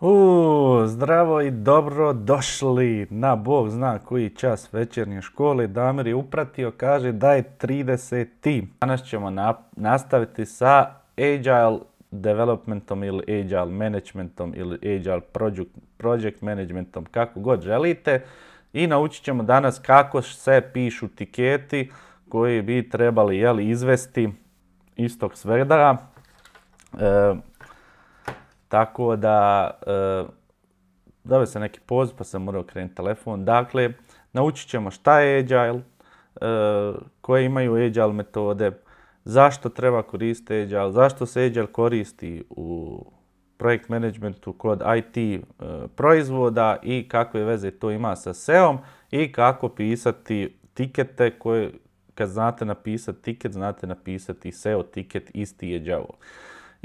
U, zdravo i dobro došli na Bog zna koji čas večernje škole. Damir je upratio, kaže da je 30. Danas ćemo nastaviti sa Agile developmentom ili Agile managementom ili Agile project, project managementom, kako god želite. I naučit ćemo danas kako se pišu tiketi koji bi trebali jeli, izvesti istog svega. E, tako da, e, dobio se neki poziv pa sam morao krenuti telefon. Dakle, naučit ćemo šta je Agile, e, koje imaju Agile metode, zašto treba koristiti Agile, zašto se Agile koristi u projekt managementu kod IT e, proizvoda i kakve veze to ima sa SEO-om i kako pisati tikete koje kad znate napisati tiket, znate napisati SEO tiket isti je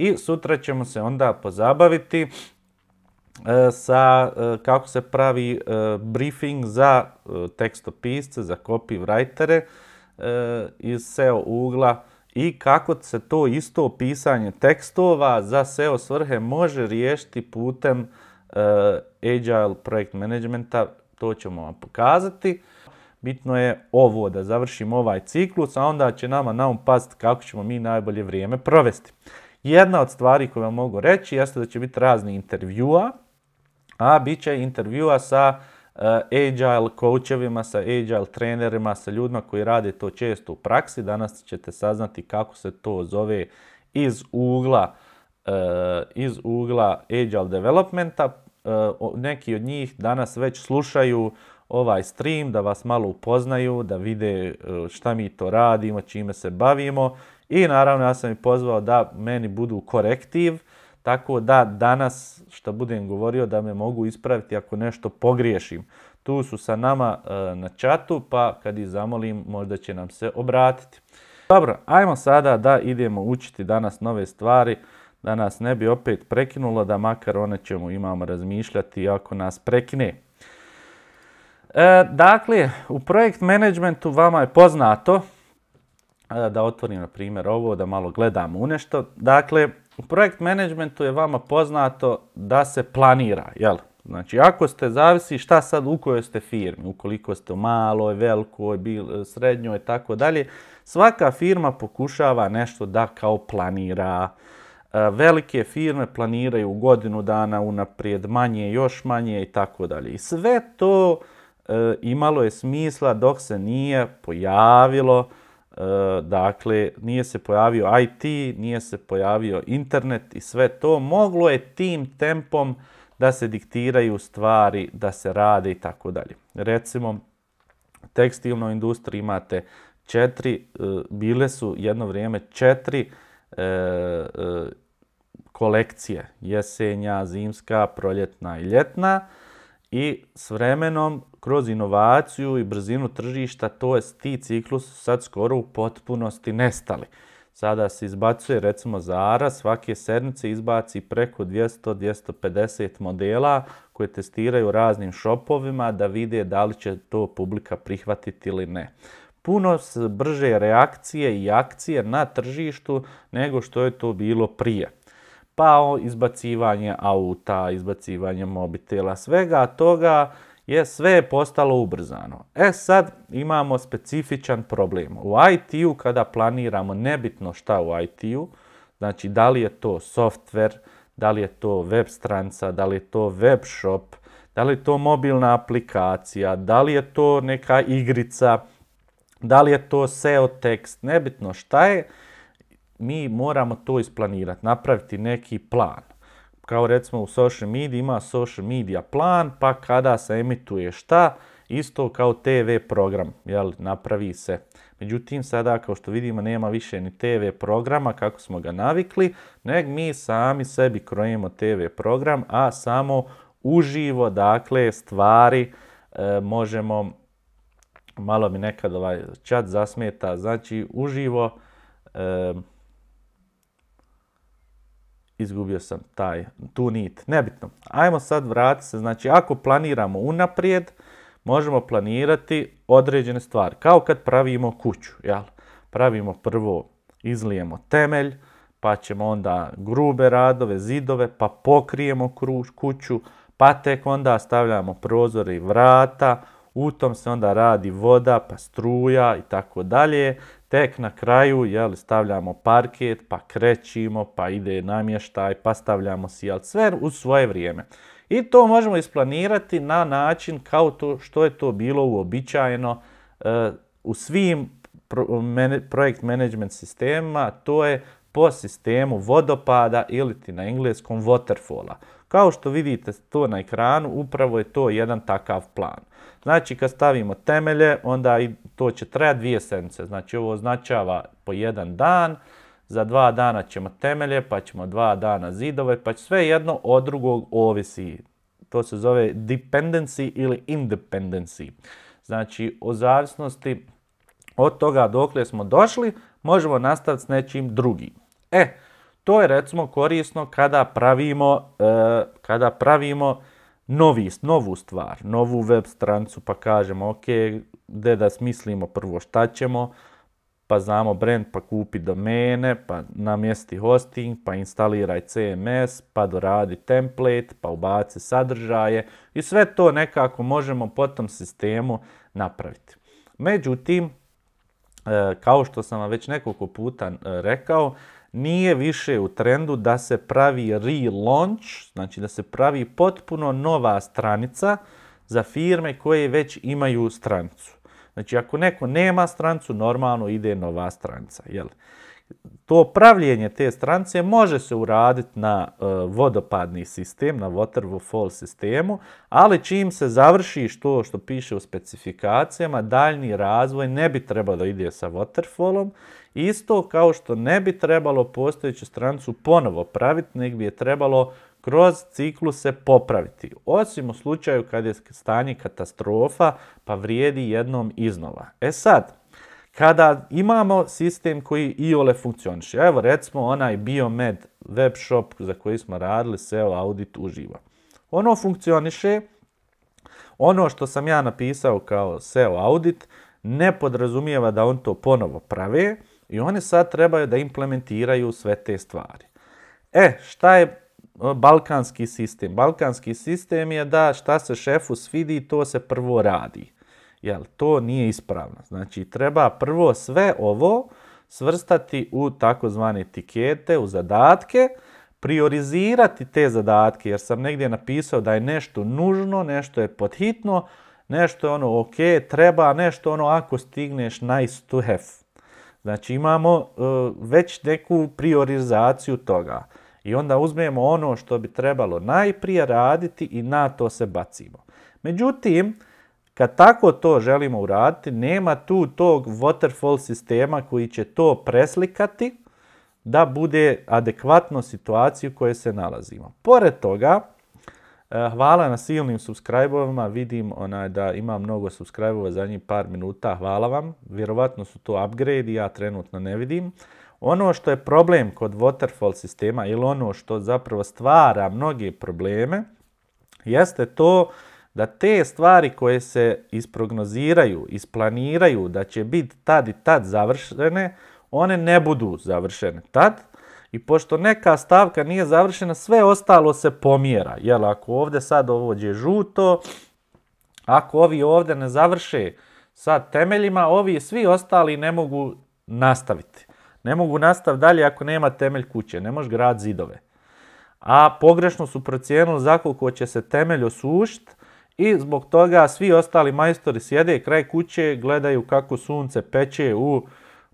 i sutra ćemo se onda pozabaviti e, sa e, kako se pravi e, briefing za tekstopisce, za copywritere iz SEO ugla i kako se to isto pisanje tekstova za SEO svrhe može riješiti putem Agile projekt managementa, to ćemo vam pokazati. Bitno je ovo da završimo ovaj ciklus, a onda će nama naum past kako ćemo mi najbolje vrijeme provesti. Jedna od stvari koju vam mogu reći jeste da će biti razni intervjua, a bit će intervjua sa eh, agile coachevima, sa agile trenerima, sa ljudima koji rade to često u praksi. Danas ćete saznati kako se to zove iz ugla eh, iz ugla agile developmenta. Eh, neki od njih danas već slušaju ovaj stream, da vas malo upoznaju, da vide šta mi to radimo, čime se bavimo i naravno ja sam ih pozvao da meni budu korektiv, tako da danas što budem govorio da me mogu ispraviti ako nešto pogriješim. Tu su sa nama e, na čatu pa kad ih zamolim možda će nam se obratiti. Dobro, ajmo sada da idemo učiti danas nove stvari da nas ne bi opet prekinulo, da makar one ćemo imamo razmišljati ako nas prekine. E, dakle, u projekt managementu vama je poznato da otvorim na primjer ovo, da malo gledamo u nešto. Dakle, u projekt managementu je vama poznato da se planira, jel? Znači, ako ste, zavisi šta sad u kojoj ste firmi, ukoliko ste u maloj, velikoj, srednjoj i tako dalje. Svaka firma pokušava nešto da kao planira. E, velike firme planiraju godinu dana unaprijed, manje, još manje i tako dalje. I sve to e, imalo je smisla dok se nije pojavilo E, dakle, nije se pojavio IT, nije se pojavio internet i sve to. Moglo je tim tempom da se diktiraju stvari, da se rade i tako dalje. Recimo, tekstilnoj industriji imate četiri, e, bile su jedno vrijeme četiri e, kolekcije, jesenja, zimska, proljetna i ljetna i s vremenom, kroz inovaciju i brzinu tržišta, to je ti ciklus sad skoro u potpunosti nestali. Sada se izbacuje recimo Zara, svake sedmice izbaci preko 200-250 modela koje testiraju raznim šopovima da vide da li će to publika prihvatiti ili ne. Puno brže reakcije i akcije na tržištu nego što je to bilo prije pa izbacivanje auta, izbacivanje mobitela, svega toga je sve postalo ubrzano. E sad imamo specifičan problem. U IT-u kada planiramo nebitno šta u IT-u, znači da li je to software, da li je to web stranca, da li je to web shop, da li je to mobilna aplikacija, da li je to neka igrica, da li je to SEO tekst, nebitno šta je, mi moramo to isplanirati, napraviti neki plan. Kao recimo u social media ima social media plan, pa kada se emituje šta, isto kao TV program, jel, napravi se. Međutim, sada kao što vidimo nema više ni TV programa kako smo ga navikli, neg mi sami sebi krojimo TV program, a samo uživo, dakle, stvari e, možemo, malo mi nekad ovaj čat zasmeta, znači uživo e, izgubio sam taj, tu nit. Nebitno. Ajmo sad vratiti se. Znači, ako planiramo unaprijed, možemo planirati određene stvari. Kao kad pravimo kuću, jel? Pravimo prvo, izlijemo temelj, pa ćemo onda grube radove, zidove, pa pokrijemo kuću, pa tek onda stavljamo prozore i vrata, u tom se onda radi voda, pa struja i tako dalje. Tek na kraju jel, stavljamo parket, pa krećimo, pa ide namještaj, pa stavljamo jel, sve u svoje vrijeme. I to možemo isplanirati na način kao to što je to bilo uobičajeno eh, u svim projekt management sistemima, to je po sistemu vodopada ili ti na engleskom waterfalla. Kao što vidite to na ekranu, upravo je to jedan takav plan. Znači kad stavimo temelje, onda to će trajati dvije sedmice. Znači ovo označava po jedan dan, za dva dana ćemo temelje, pa ćemo dva dana zidove, pa će sve jedno od drugog ovisi. To se zove dependency ili independency. Znači o zavisnosti od toga dokle smo došli, možemo nastaviti s nečim drugim. E, to je recimo korisno kada pravimo, e, kada pravimo novi, novu stvar, novu web strancu pa kažemo ok, gdje da smislimo prvo šta ćemo, pa znamo brand, pa kupi domene, pa namjesti hosting, pa instaliraj CMS, pa doradi template, pa ubaci sadržaje i sve to nekako možemo po tom sistemu napraviti. Međutim, e, kao što sam vam već nekoliko puta e, rekao, nije više u trendu da se pravi relaunch, znači da se pravi potpuno nova stranica za firme koje već imaju stranicu. Znači ako neko nema strancu, normalno ide nova stranica. Jel? To pravljenje te strance može se uraditi na e, vodopadni sistem, na waterfall sistemu, ali čim se završi što što piše u specifikacijama, daljni razvoj ne bi trebao da ide sa waterfallom, Isto kao što ne bi trebalo postojeću strancu ponovo praviti, nego bi je trebalo kroz se popraviti. Osim u slučaju kad je stanje katastrofa, pa vrijedi jednom iznova. E sad, kada imamo sistem koji iole funkcioniše, evo recimo onaj Biomed web shop za koji smo radili SEO audit uživo. Ono funkcioniše, ono što sam ja napisao kao SEO audit ne podrazumijeva da on to ponovo prave, i oni sad trebaju da implementiraju sve te stvari. E, šta je balkanski sistem? Balkanski sistem je da šta se šefu svidi, to se prvo radi. Jel, to nije ispravno. Znači, treba prvo sve ovo svrstati u takozvane etikete, u zadatke, priorizirati te zadatke, jer sam negdje napisao da je nešto nužno, nešto je podhitno, nešto je ono ok, treba, nešto ono ako stigneš nice to have. Znači imamo e, već neku priorizaciju toga. I onda uzmemo ono što bi trebalo najprije raditi i na to se bacimo. Međutim, kad tako to želimo uraditi, nema tu tog waterfall sistema koji će to preslikati da bude adekvatno situaciju u kojoj se nalazimo. Pored toga, Eh, hvala na silnim subscribe vidim onaj, da ima mnogo subscribe za njih par minuta, hvala vam. Vjerovatno su to upgrade i ja trenutno ne vidim. Ono što je problem kod waterfall sistema ili ono što zapravo stvara mnoge probleme, jeste to da te stvari koje se isprognoziraju, isplaniraju, da će biti tad i tad završene, one ne budu završene tad, i pošto neka stavka nije završena, sve ostalo se pomjera. Jel, ako ovdje sad ovođe žuto, ako ovi ovdje ne završe sa temeljima, ovi svi ostali ne mogu nastaviti. Ne mogu nastaviti dalje ako nema temelj kuće, ne može grad zidove. A pogrešno su procijenili za koliko će se temelj osušiti i zbog toga svi ostali majstori sjede kraj kuće, gledaju kako sunce peče u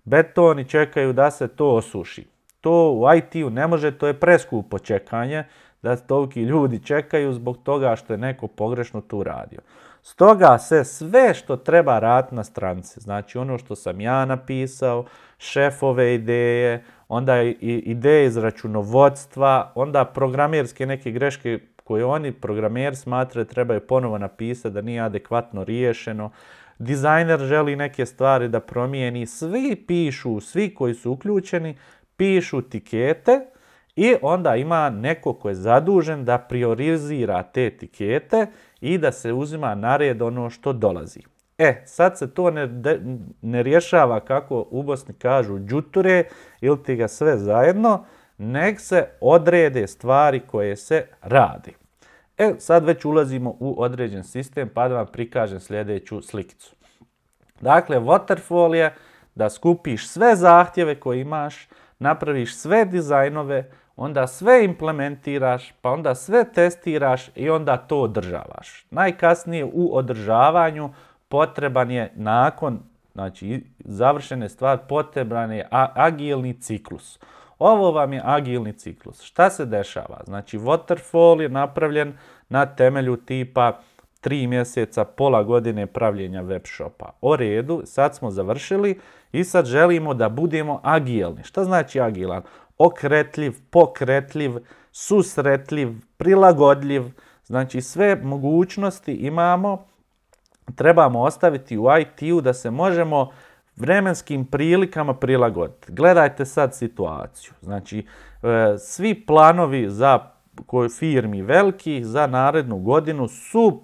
beton i čekaju da se to osuši to u IT-u ne može, to je preskupo čekanje, da toliki ljudi čekaju zbog toga što je neko pogrešno tu radio. Stoga se sve što treba raditi na stranci, znači ono što sam ja napisao, šefove ideje, onda ideje iz računovodstva, onda programerske neke greške koje oni programer smatraju trebaju ponovo napisati da nije adekvatno riješeno. Dizajner želi neke stvari da promijeni, svi pišu, svi koji su uključeni, pišu tikete i onda ima neko ko je zadužen da priorizira te tikete i da se uzima na red ono što dolazi. E, sad se to ne, ne rješava kako u Bosni kažu džuture ili ti ga sve zajedno, nek se odrede stvari koje se radi. E, sad već ulazimo u određen sistem pa da vam prikažem sljedeću slikicu. Dakle, waterfall je da skupiš sve zahtjeve koje imaš, napraviš sve dizajnove, onda sve implementiraš, pa onda sve testiraš i onda to održavaš. Najkasnije u održavanju potreban je nakon znači, završene stvari, potreban je agilni ciklus. Ovo vam je agilni ciklus. Šta se dešava? Znači, waterfall je napravljen na temelju tipa 3 mjeseca, pola godine pravljenja web shopa. O redu, sad smo završili. I sad želimo da budemo agilni. Šta znači agilan? Okretljiv, pokretljiv, susretljiv, prilagodljiv. Znači sve mogućnosti imamo, trebamo ostaviti u IT-u da se možemo vremenskim prilikama prilagoditi. Gledajte sad situaciju. Znači, e, svi planovi za firmi velikih za narednu godinu su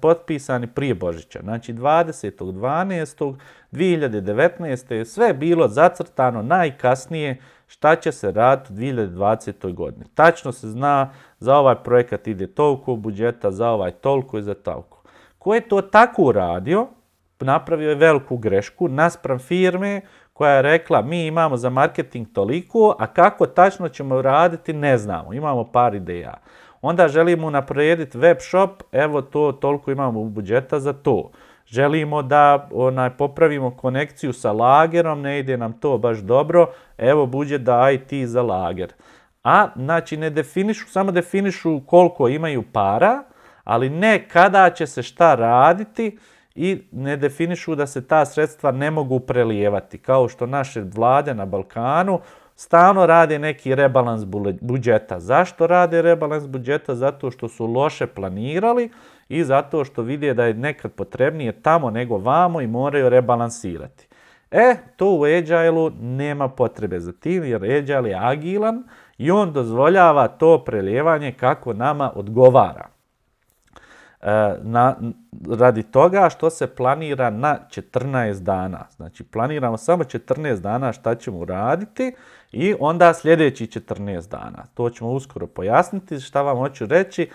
potpisani prije Božića. Znači 20.12.2019. je sve bilo zacrtano najkasnije šta će se raditi u 2020. godini. Tačno se zna za ovaj projekat ide toliko budžeta, za ovaj toliko i za toliko. Ko je to tako uradio, napravio je veliku grešku naspram firme koja je rekla mi imamo za marketing toliko, a kako tačno ćemo raditi ne znamo, imamo par ideja. Onda želimo unaprijediti web shop, evo to, toliko imamo budžeta za to. Želimo da onaj, popravimo konekciju sa lagerom, ne ide nam to baš dobro, evo budžet da IT za lager. A, znači, ne definišu, samo definišu koliko imaju para, ali ne kada će se šta raditi, i ne definišu da se ta sredstva ne mogu prelijevati. Kao što naše vlade na Balkanu stalno rade neki rebalans budžeta. Zašto rade rebalans budžeta? Zato što su loše planirali i zato što vide da je nekad potrebnije tamo nego vamo i moraju rebalansirati. E, to u agile nema potrebe za tim jer Agile je agilan i on dozvoljava to prelijevanje kako nama odgovara. Eh, na, radi toga što se planira na 14 dana. Znači planiramo samo 14 dana šta ćemo raditi. i onda sljedeći 14 dana. To ćemo uskoro pojasniti šta vam hoću reći.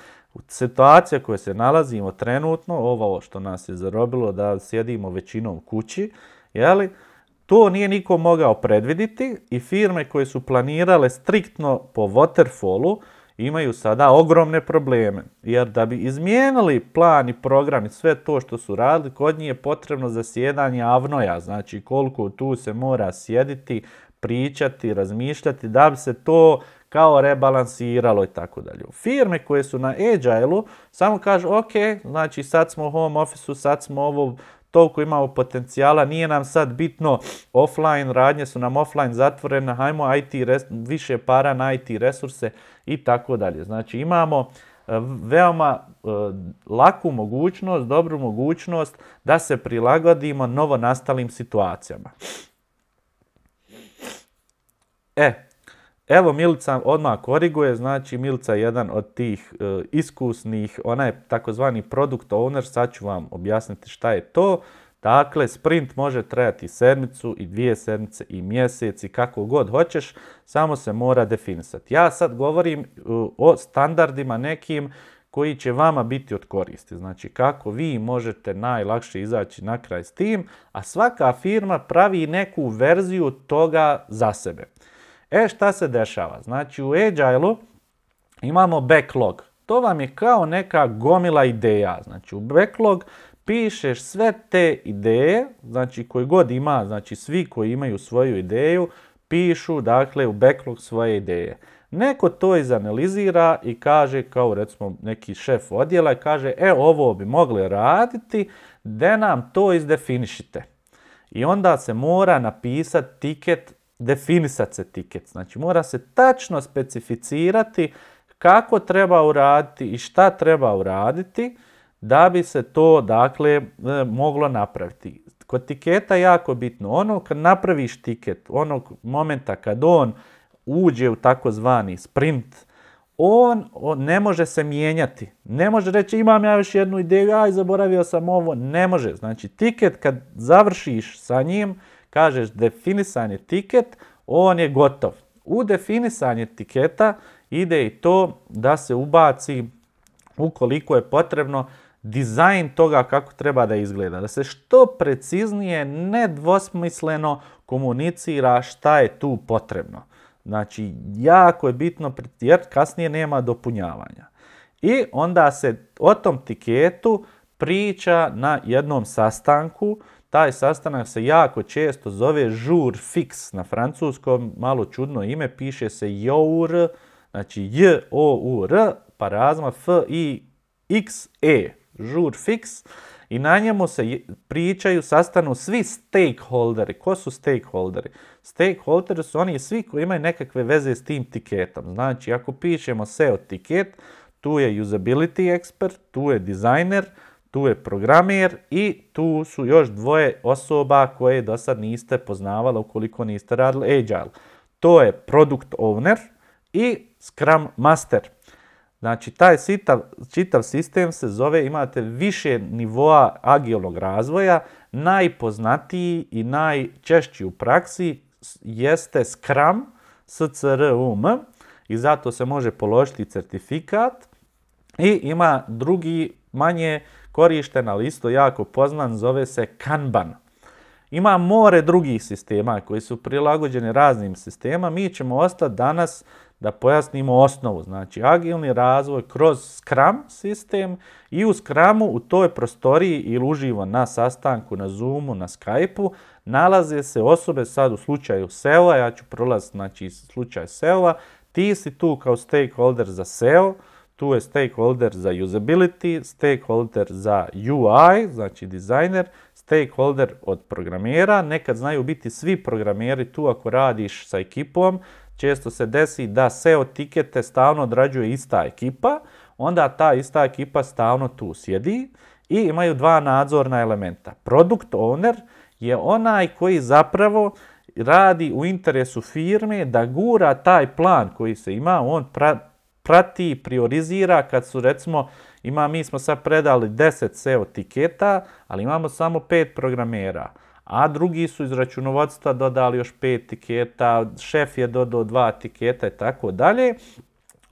Situacija koja se nalazimo trenutno, ovo što nas je zarobilo da sjedimo većinom kući, jeli, to nije niko mogao predviditi i firme koje su planirale striktno po waterfallu, imaju sada ogromne probleme, jer da bi izmijenili plan i program i sve to što su radili, kod njih je potrebno zasjedanje avnoja, znači koliko tu se mora sjediti, pričati, razmišljati, da bi se to kao rebalansiralo i tako dalje. Firme koje su na agile samo kažu ok, znači sad smo u home office sad smo ovo toliko imamo potencijala, nije nam sad bitno offline, radnje su nam offline zatvorene, hajmo IT, više para na IT resurse, i tako dalje. Znači imamo e, veoma e, laku mogućnost, dobru mogućnost da se prilagodimo novonastalim situacijama. E, Evo Milica odmah koriguje, znači Milica je jedan od tih e, iskusnih, ona je takozvani product owner, sad ću vam objasniti šta je to. Dakle, sprint može trajati sedmicu i dvije sedmice i mjesec i kako god hoćeš, samo se mora definisati. Ja sad govorim e, o standardima nekim koji će vama biti od koristi. Znači kako vi možete najlakše izaći na kraj s tim, a svaka firma pravi neku verziju toga za sebe. E šta se dešava? Znači u Agile-u imamo backlog. To vam je kao neka gomila ideja. Znači u backlog pišeš sve te ideje, znači koji god ima, znači svi koji imaju svoju ideju, pišu dakle u backlog svoje ideje. Neko to izanalizira i kaže kao recimo neki šef odjela i kaže e ovo bi mogli raditi, da nam to izdefinišite. I onda se mora napisati tiket, definisat se tiket. Znači mora se tačno specificirati kako treba uraditi i šta treba uraditi da bi se to dakle e, moglo napraviti. Kod tiketa je jako bitno, ono kad napraviš tiket, onog momenta kad on uđe u takozvani sprint, on, ne može se mijenjati. Ne može reći imam ja još jednu ideju, aj zaboravio sam ovo, ne može. Znači tiket kad završiš sa njim, kažeš definisan je tiket, on je gotov. U definisanje tiketa ide i to da se ubaci ukoliko je potrebno dizajn toga kako treba da izgleda. Da se što preciznije, nedvosmisleno komunicira šta je tu potrebno. Znači, jako je bitno jer kasnije nema dopunjavanja. I onda se o tom tiketu priča na jednom sastanku. Taj sastanak se jako često zove jour fix na francuskom, malo čudno ime, piše se jour, znači j o u r, parazma f i x e žur fix i na njemu se pričaju, sastanu svi stakeholderi. Ko su stakeholderi? Stakeholderi su oni svi koji imaju nekakve veze s tim tiketom. Znači, ako pišemo SEO tiket, tu je usability expert, tu je designer, tu je programer i tu su još dvoje osoba koje do sad niste poznavali ukoliko niste radili agile. To je product owner i scrum master. Znači, taj sitav, čitav sistem se zove, imate više nivoa agilnog razvoja. Najpoznatiji i najčešći u praksi jeste Scrum, SCRUM, i zato se može položiti certifikat. I ima drugi manje korišten, ali isto jako poznan, zove se Kanban. Ima more drugih sistema koji su prilagođeni raznim sistema. Mi ćemo ostati danas da pojasnimo osnovu. Znači, agilni razvoj kroz Scrum sistem i u Scrumu u toj prostoriji ili uživo na sastanku, na Zoomu, na Skypeu nalaze se osobe sad u slučaju SEO-a, ja ću prolaziti znači, slučaj SEO-a, ti si tu kao stakeholder za SEO, tu je stakeholder za usability, stakeholder za UI, znači dizajner, stakeholder od programera, nekad znaju biti svi programeri tu ako radiš sa ekipom, često se desi da SEO tikete stalno odrađuje ista ekipa, onda ta ista ekipa stalno tu sjedi i imaju dva nadzorna elementa. Product owner je onaj koji zapravo radi u interesu firme da gura taj plan koji se ima, on prati, priorizira kad su recimo, ima, mi smo sad predali 10 SEO tiketa, ali imamo samo 5 programera a drugi su iz računovodstva dodali još pet tiketa, šef je dodao dva tiketa i tako dalje.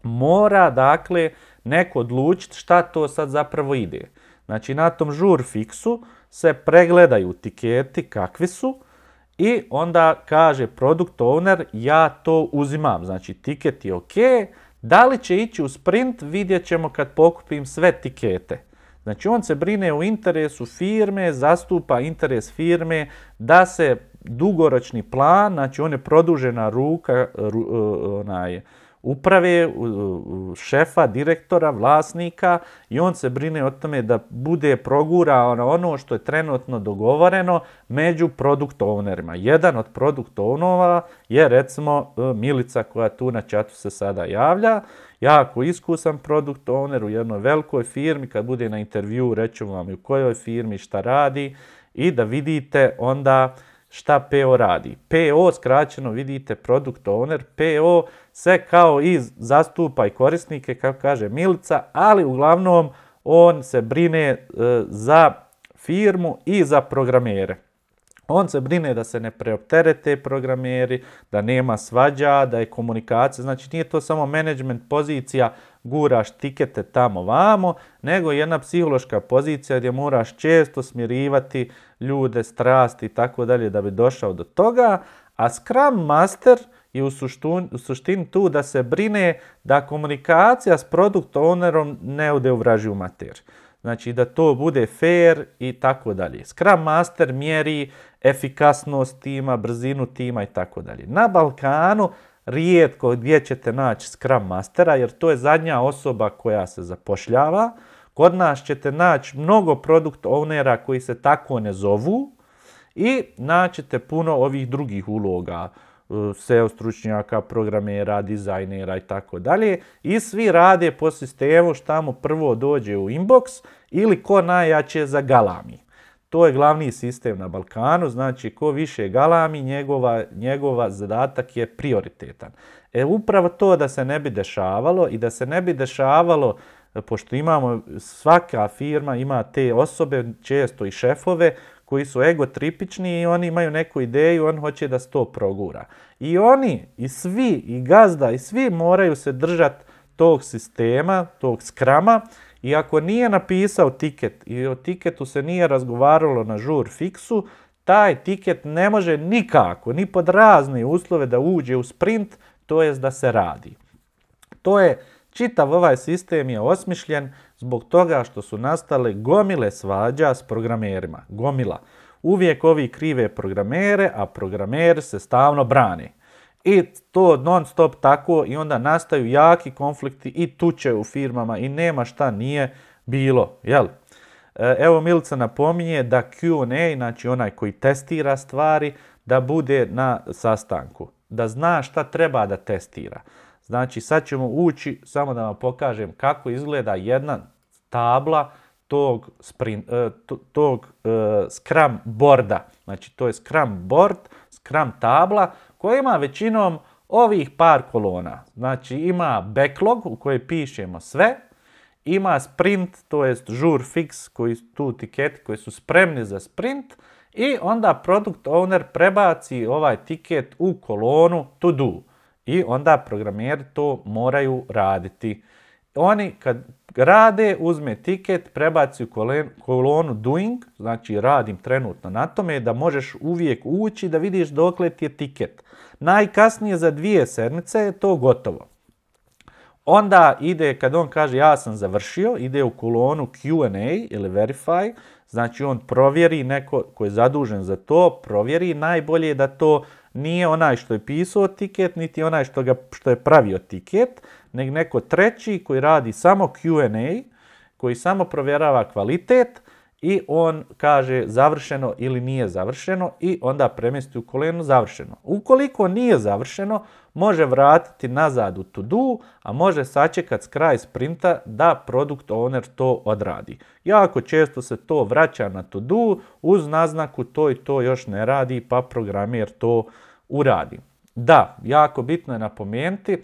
Mora, dakle, neko odlučiti šta to sad zapravo ide. Znači, na tom žur fiksu se pregledaju tiketi kakvi su i onda kaže product owner ja to uzimam. Znači, tiket je ok, da li će ići u sprint vidjet ćemo kad pokupim sve tikete. Znači on se brine u interesu firme, zastupa interes firme da se dugoročni plan, znači on je produžena ruka e, onaj, uprave, šefa, direktora, vlasnika i on se brine o tome da bude progura ono što je trenutno dogovoreno među produkt ownerima. Jedan od produkt je recimo e, Milica koja tu na čatu se sada javlja jako iskusan produkt owner u jednoj velikoj firmi, kad bude na intervju reću vam u kojoj firmi šta radi i da vidite onda šta PO radi. PO, skraćeno vidite produkt owner, PO se kao i zastupa i korisnike, kako kaže Milica, ali uglavnom on se brine e, za firmu i za programere. On se brine da se ne preopterete programeri, da nema svađa, da je komunikacija. Znači nije to samo management pozicija, guraš tikete tamo vamo, nego jedna psihološka pozicija gdje moraš često smirivati ljude, strasti i tako dalje da bi došao do toga. A Scrum Master je u suštini, tu da se brine da komunikacija s produkt ownerom ne ode u vražiju materiju. Znači da to bude fair i tako dalje. Scrum Master mjeri efikasnost tima, brzinu tima i tako dalje. Na Balkanu rijetko gdje ćete naći Scrum Mastera jer to je zadnja osoba koja se zapošljava. Kod nas ćete naći mnogo produkt ownera koji se tako ne zovu i naćete puno ovih drugih uloga SEO stručnjaka, programera, dizajnera i tako dalje. I svi rade po sistemu šta mu prvo dođe u inbox ili ko najjače za galami. To je glavni sistem na Balkanu, znači ko više galami, njegova, njegova zadatak je prioritetan. E upravo to da se ne bi dešavalo i da se ne bi dešavalo e, pošto imamo, svaka firma ima te osobe, često i šefove, koji su egotripični i oni imaju neku ideju, on hoće da se to progura. I oni, i svi, i gazda, i svi moraju se držati tog sistema, tog skrama, i ako nije napisao tiket i o tiketu se nije razgovaralo na žur fiksu, taj tiket ne može nikako, ni pod razne uslove da uđe u sprint, to jest da se radi. To je, čitav ovaj sistem je osmišljen zbog toga što su nastale gomile svađa s programerima. Gomila. Uvijek ovi krive programere, a programer se stalno brani. I to non stop tako i onda nastaju jaki konflikti i tuče u firmama i nema šta nije bilo. Jel? E, evo Milica napominje da Q&A, znači onaj koji testira stvari, da bude na sastanku. Da zna šta treba da testira. Znači sad ćemo ući, samo da vam pokažem kako izgleda jedna tabla tog, sprint, e, tog e, Scrum borda. Znači to je Scrum board, Scrum tabla koja ima većinom ovih par kolona. Znači ima backlog u kojoj pišemo sve, ima sprint, to jest žur fix koji tu tiketi koji su spremni za sprint i onda product owner prebaci ovaj tiket u kolonu to do. I onda programjeri to moraju raditi. Oni kad rade, uzme tiket, prebaci u kolonu doing, znači radim trenutno na tome, da možeš uvijek ući da vidiš dokle ti je tiket. Najkasnije za dvije sedmice je to gotovo. Onda ide, kad on kaže ja sam završio, ide u kolonu Q&A ili verify, znači on provjeri, neko ko je zadužen za to, provjeri najbolje da to nije onaj što je pisao tiket, niti onaj što, ga, što je pravio tiket, nego neko treći koji radi samo Q&A, koji samo provjerava kvalitet, i on kaže završeno ili nije završeno i onda premjesti u kolenu završeno. Ukoliko nije završeno, može vratiti nazad u to do, a može sačekat kraj sprinta da produkt owner to odradi. Jako često se to vraća na to do uz naznaku to i to još ne radi pa programer to uradi. Da, jako bitno je napomenuti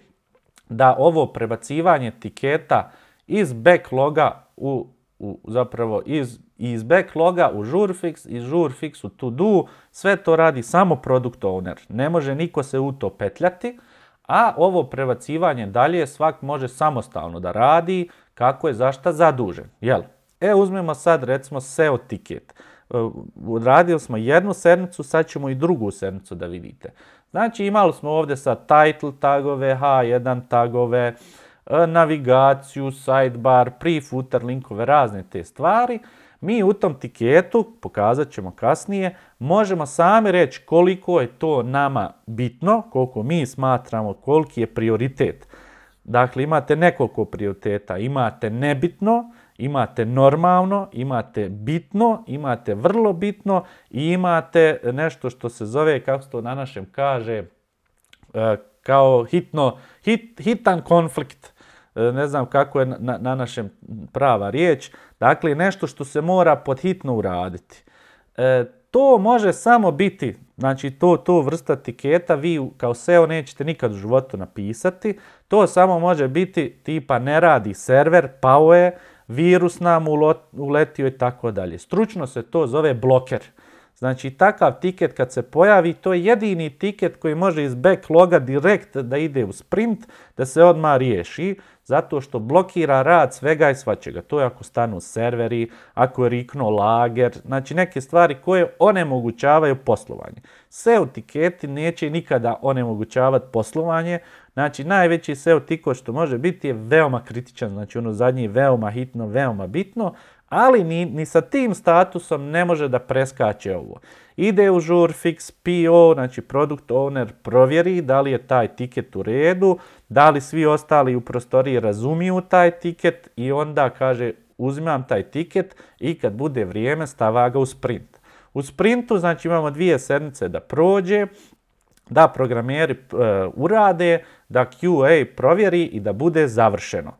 da ovo prebacivanje tiketa iz backloga u u, zapravo iz, iz backloga u žurfix, iz žurfix u to do, sve to radi samo product owner. Ne može niko se u to petljati, a ovo prebacivanje dalje svak može samostalno da radi kako je zašta zadužen. Jel? E, uzmemo sad recimo SEO tiket. E, odradili smo jednu sedmicu, sad ćemo i drugu sedmicu da vidite. Znači imali smo ovdje sa title tagove, H1 tagove, E, navigaciju, sidebar, pre-footer, linkove, razne te stvari. Mi u tom tiketu, pokazat ćemo kasnije, možemo sami reći koliko je to nama bitno, koliko mi smatramo koliki je prioritet. Dakle, imate nekoliko prioriteta. Imate nebitno, imate normalno, imate bitno, imate vrlo bitno i imate nešto što se zove, kako se to na našem kaže, e, kao hitno, hitan konflikt. E, ne znam kako je na, na našem prava riječ, dakle nešto što se mora podhitno uraditi. E, to može samo biti, znači to, to vrsta tiketa vi kao SEO nećete nikad u životu napisati, to samo može biti tipa ne radi server, pao je, virus nam uletio i tako dalje. Stručno se to zove bloker. Znači takav tiket kad se pojavi, to je jedini tiket koji može iz backloga direkt da ide u sprint, da se odmah riješi, zato što blokira rad svega i svačega. To je ako stanu serveri, ako je rikno lager, znači neke stvari koje onemogućavaju poslovanje. SEO tiketi neće nikada onemogućavati poslovanje, znači najveći SEO tiket što može biti je veoma kritičan, znači ono zadnji veoma hitno, veoma bitno, ali ni, ni sa tim statusom ne može da preskače ovo. Ide u žur, fix PO, znači product owner provjeri da li je taj tiket u redu, da li svi ostali u prostoriji razumiju taj tiket i onda kaže uzimam taj tiket i kad bude vrijeme stava ga u sprint. U sprintu znači imamo dvije sedmice da prođe, da programeri e, urade, da QA provjeri i da bude završeno.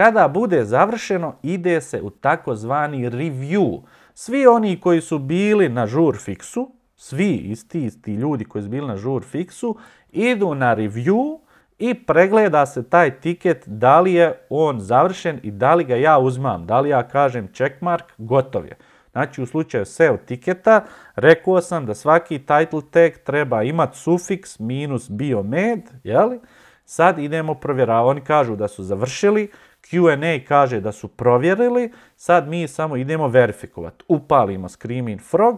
Kada bude završeno, ide se u takozvani review. Svi oni koji su bili na žur fiksu, svi isti, isti ljudi koji su bili na žur fiksu, idu na review i pregleda se taj tiket da li je on završen i da li ga ja uzmam, da li ja kažem checkmark, gotov je. Znači u slučaju SEO tiketa rekao sam da svaki title tag treba imati sufiks minus biomed, jeli? Sad idemo provjeravati, oni kažu da su završili, Q&A kaže da su provjerili, sad mi samo idemo verifikovati. Upalimo Screaming Frog,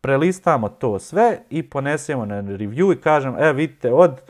prelistamo to sve i ponesemo na review i kažemo e vidite, od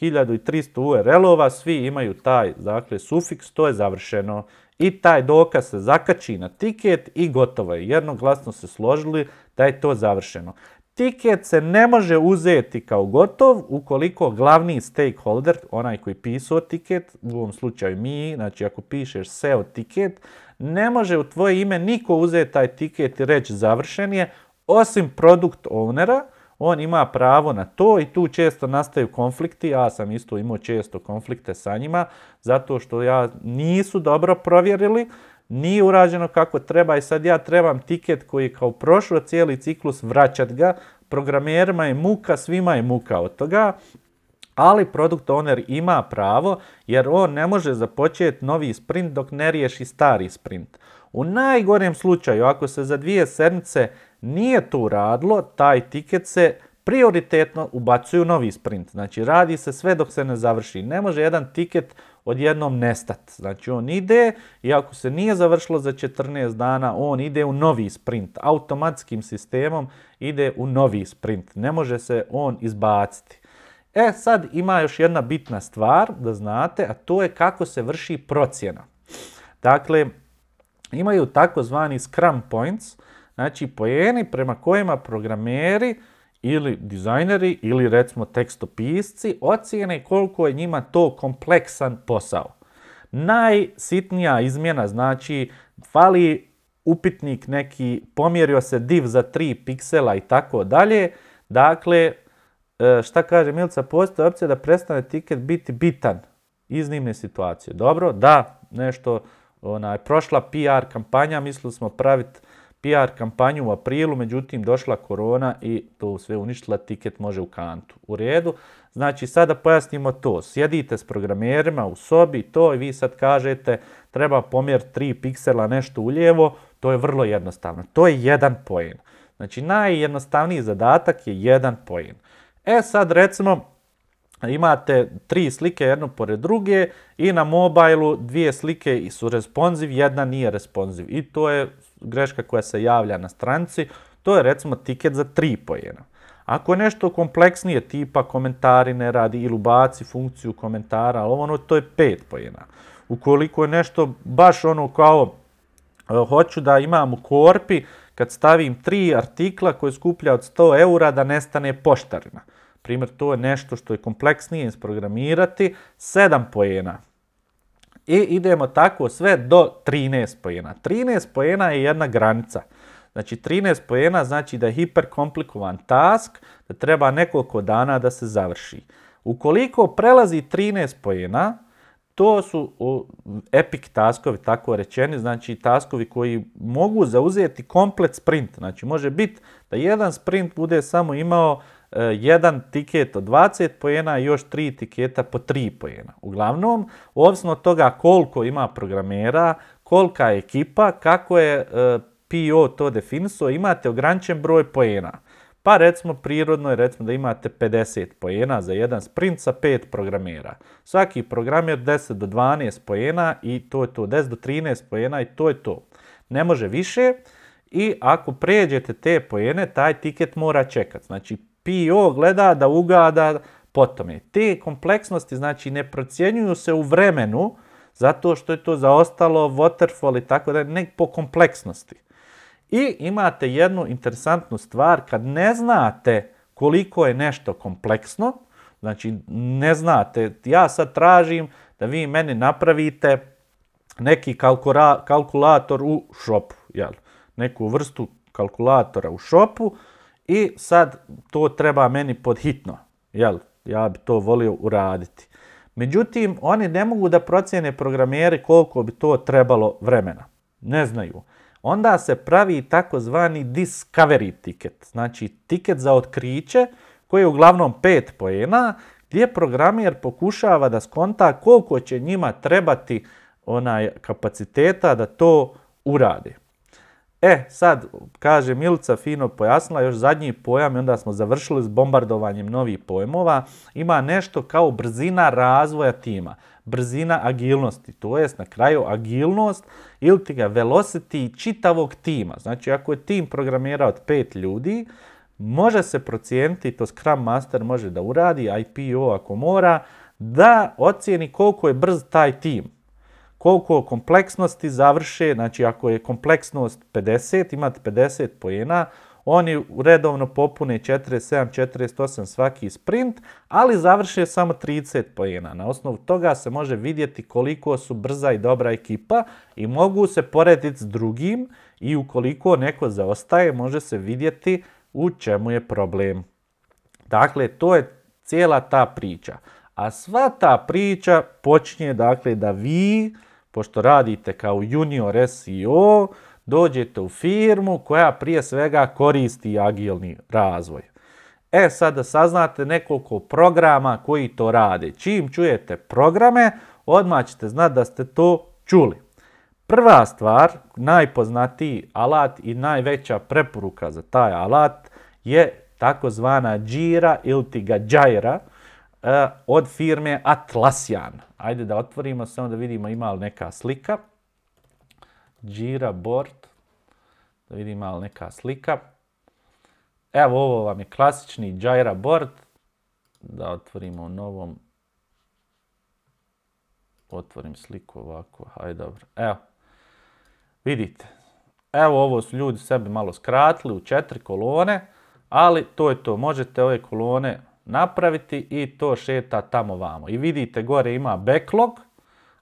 1300 URL-ova svi imaju taj dakle, sufiks, to je završeno. I taj dokaz se zakači na tiket i gotovo je. Jednoglasno se složili da je to završeno. Tiket se ne može uzeti kao gotov ukoliko glavni stakeholder, onaj koji pisao tiket, u ovom slučaju mi, znači ako pišeš SEO tiket, ne može u tvoje ime niko uzeti taj tiket i reći završen je, osim produkt ownera, on ima pravo na to i tu često nastaju konflikti, ja sam isto imao često konflikte sa njima, zato što ja nisu dobro provjerili, nije urađeno kako treba i sad ja trebam tiket koji je kao prošlo cijeli ciklus vraćat ga. programerima je muka, svima je muka od toga. Ali product owner ima pravo jer on ne može započeti novi sprint dok ne riješi stari sprint. U najgorem slučaju, ako se za dvije sedmice nije to uradilo, taj tiket se prioritetno ubacuju novi sprint. Znači radi se sve dok se ne završi. Ne može jedan tiket odjednom nestat. Znači on ide i ako se nije završilo za 14 dana, on ide u novi sprint. Automatskim sistemom ide u novi sprint. Ne može se on izbaciti. E sad ima još jedna bitna stvar da znate, a to je kako se vrši procjena. Dakle, imaju takozvani scrum points, znači pojeni prema kojima programeri ili dizajneri ili recimo tekstopisci ocijene koliko je njima to kompleksan posao. Najsitnija izmjena znači fali upitnik neki, pomjerio se div za 3 piksela i tako dalje. Dakle, e, šta kaže Milica, postoji opcija da prestane tiket biti bitan. Iznimne situacije. Dobro, da, nešto, onaj, prošla PR kampanja, mislili smo praviti PR kampanju u aprilu, međutim došla korona i to sve uništila, tiket može u kantu. U redu, znači sada pojasnimo to, sjedite s programerima u sobi, to i vi sad kažete treba pomjer 3 piksela nešto uljevo, to je vrlo jednostavno, to je jedan poen. Znači najjednostavniji zadatak je jedan poen. E sad recimo imate tri slike jednu pored druge i na mobilu dvije slike su responsiv, jedna nije responsiv i to je greška koja se javlja na stranici, to je recimo tiket za tri pojena. Ako je nešto kompleksnije tipa komentari ne radi ili ubaci funkciju komentara, ali ono to je pet pojena. Ukoliko je nešto baš ono kao e, hoću da imam u korpi kad stavim tri artikla koje skuplja od 100 eura da nestane poštarina. Primjer, to je nešto što je kompleksnije isprogramirati, sedam pojena. I idemo tako sve do 13 pojena. 13 pojena je jedna granica. Znači 13 pojena znači da je hiperkomplikovan task, da treba nekoliko dana da se završi. Ukoliko prelazi 13 pojena, to su epic taskovi, tako rečeni, znači taskovi koji mogu zauzeti komplet sprint. Znači može biti da jedan sprint bude samo imao Eh, jedan tiket od 20 pojena i još tri tiketa po 3 pojena. Uglavnom, ovisno od toga koliko ima programera, kolika je ekipa, kako je eh, PO to definiso, imate ograničen broj pojena. Pa recimo prirodno je recimo da imate 50 pojena za jedan sprint sa 5 programera. Svaki programer 10 do 12 pojena i to je to, 10 do 13 pojena i to je to. Ne može više i ako pređete te pojene, taj tiket mora čekati, Znači PO e gleda da ugada potome. Te kompleksnosti znači ne procjenjuju se u vremenu zato što je to zaostalo waterfall i tako da ne po kompleksnosti. I imate jednu interesantnu stvar kad ne znate koliko je nešto kompleksno, znači ne znate, ja sad tražim da vi meni napravite neki kalkulator u šopu, jel? neku vrstu kalkulatora u šopu, i sad to treba meni podhitno, jel? Ja bi to volio uraditi. Međutim, oni ne mogu da procjene programeri koliko bi to trebalo vremena. Ne znaju. Onda se pravi takozvani discovery ticket, znači tiket za otkriće koji je uglavnom 5 poena gdje programer pokušava da skonta koliko će njima trebati onaj kapaciteta da to uradi. E, sad, kaže Milica, fino pojasnila još zadnji pojam i onda smo završili s bombardovanjem novih pojmova. Ima nešto kao brzina razvoja tima, brzina agilnosti, to jest na kraju agilnost ili ti ga velocity čitavog tima. Znači, ako je tim programirao od pet ljudi, može se procijeniti, to Scrum Master može da uradi, IPO ako mora, da ocijeni koliko je brz taj tim koliko kompleksnosti završe, znači ako je kompleksnost 50, imate 50 pojena, oni redovno popune 47, 48 svaki sprint, ali završe samo 30 pojena. Na osnovu toga se može vidjeti koliko su brza i dobra ekipa i mogu se porediti s drugim i ukoliko neko zaostaje može se vidjeti u čemu je problem. Dakle, to je cijela ta priča. A sva ta priča počinje dakle da vi pošto radite kao junior SEO, dođete u firmu koja prije svega koristi agilni razvoj. E sad da saznate nekoliko programa koji to rade. Čim čujete programe, odmah ćete znati da ste to čuli. Prva stvar, najpoznatiji alat i najveća preporuka za taj alat je takozvana Jira ili ti E, od firme Atlassian. Ajde da otvorimo, samo da vidimo ima li neka slika. Jira board. Da vidimo ima li neka slika. Evo ovo vam je klasični Jira board. Da otvorimo u novom. Otvorim sliku ovako. Hajde dobro. Evo. Vidite. Evo ovo su ljudi sebe malo skratili u četiri kolone. Ali to je to. Možete ove kolone napraviti i to šeta tamo vamo. I vidite gore ima backlog,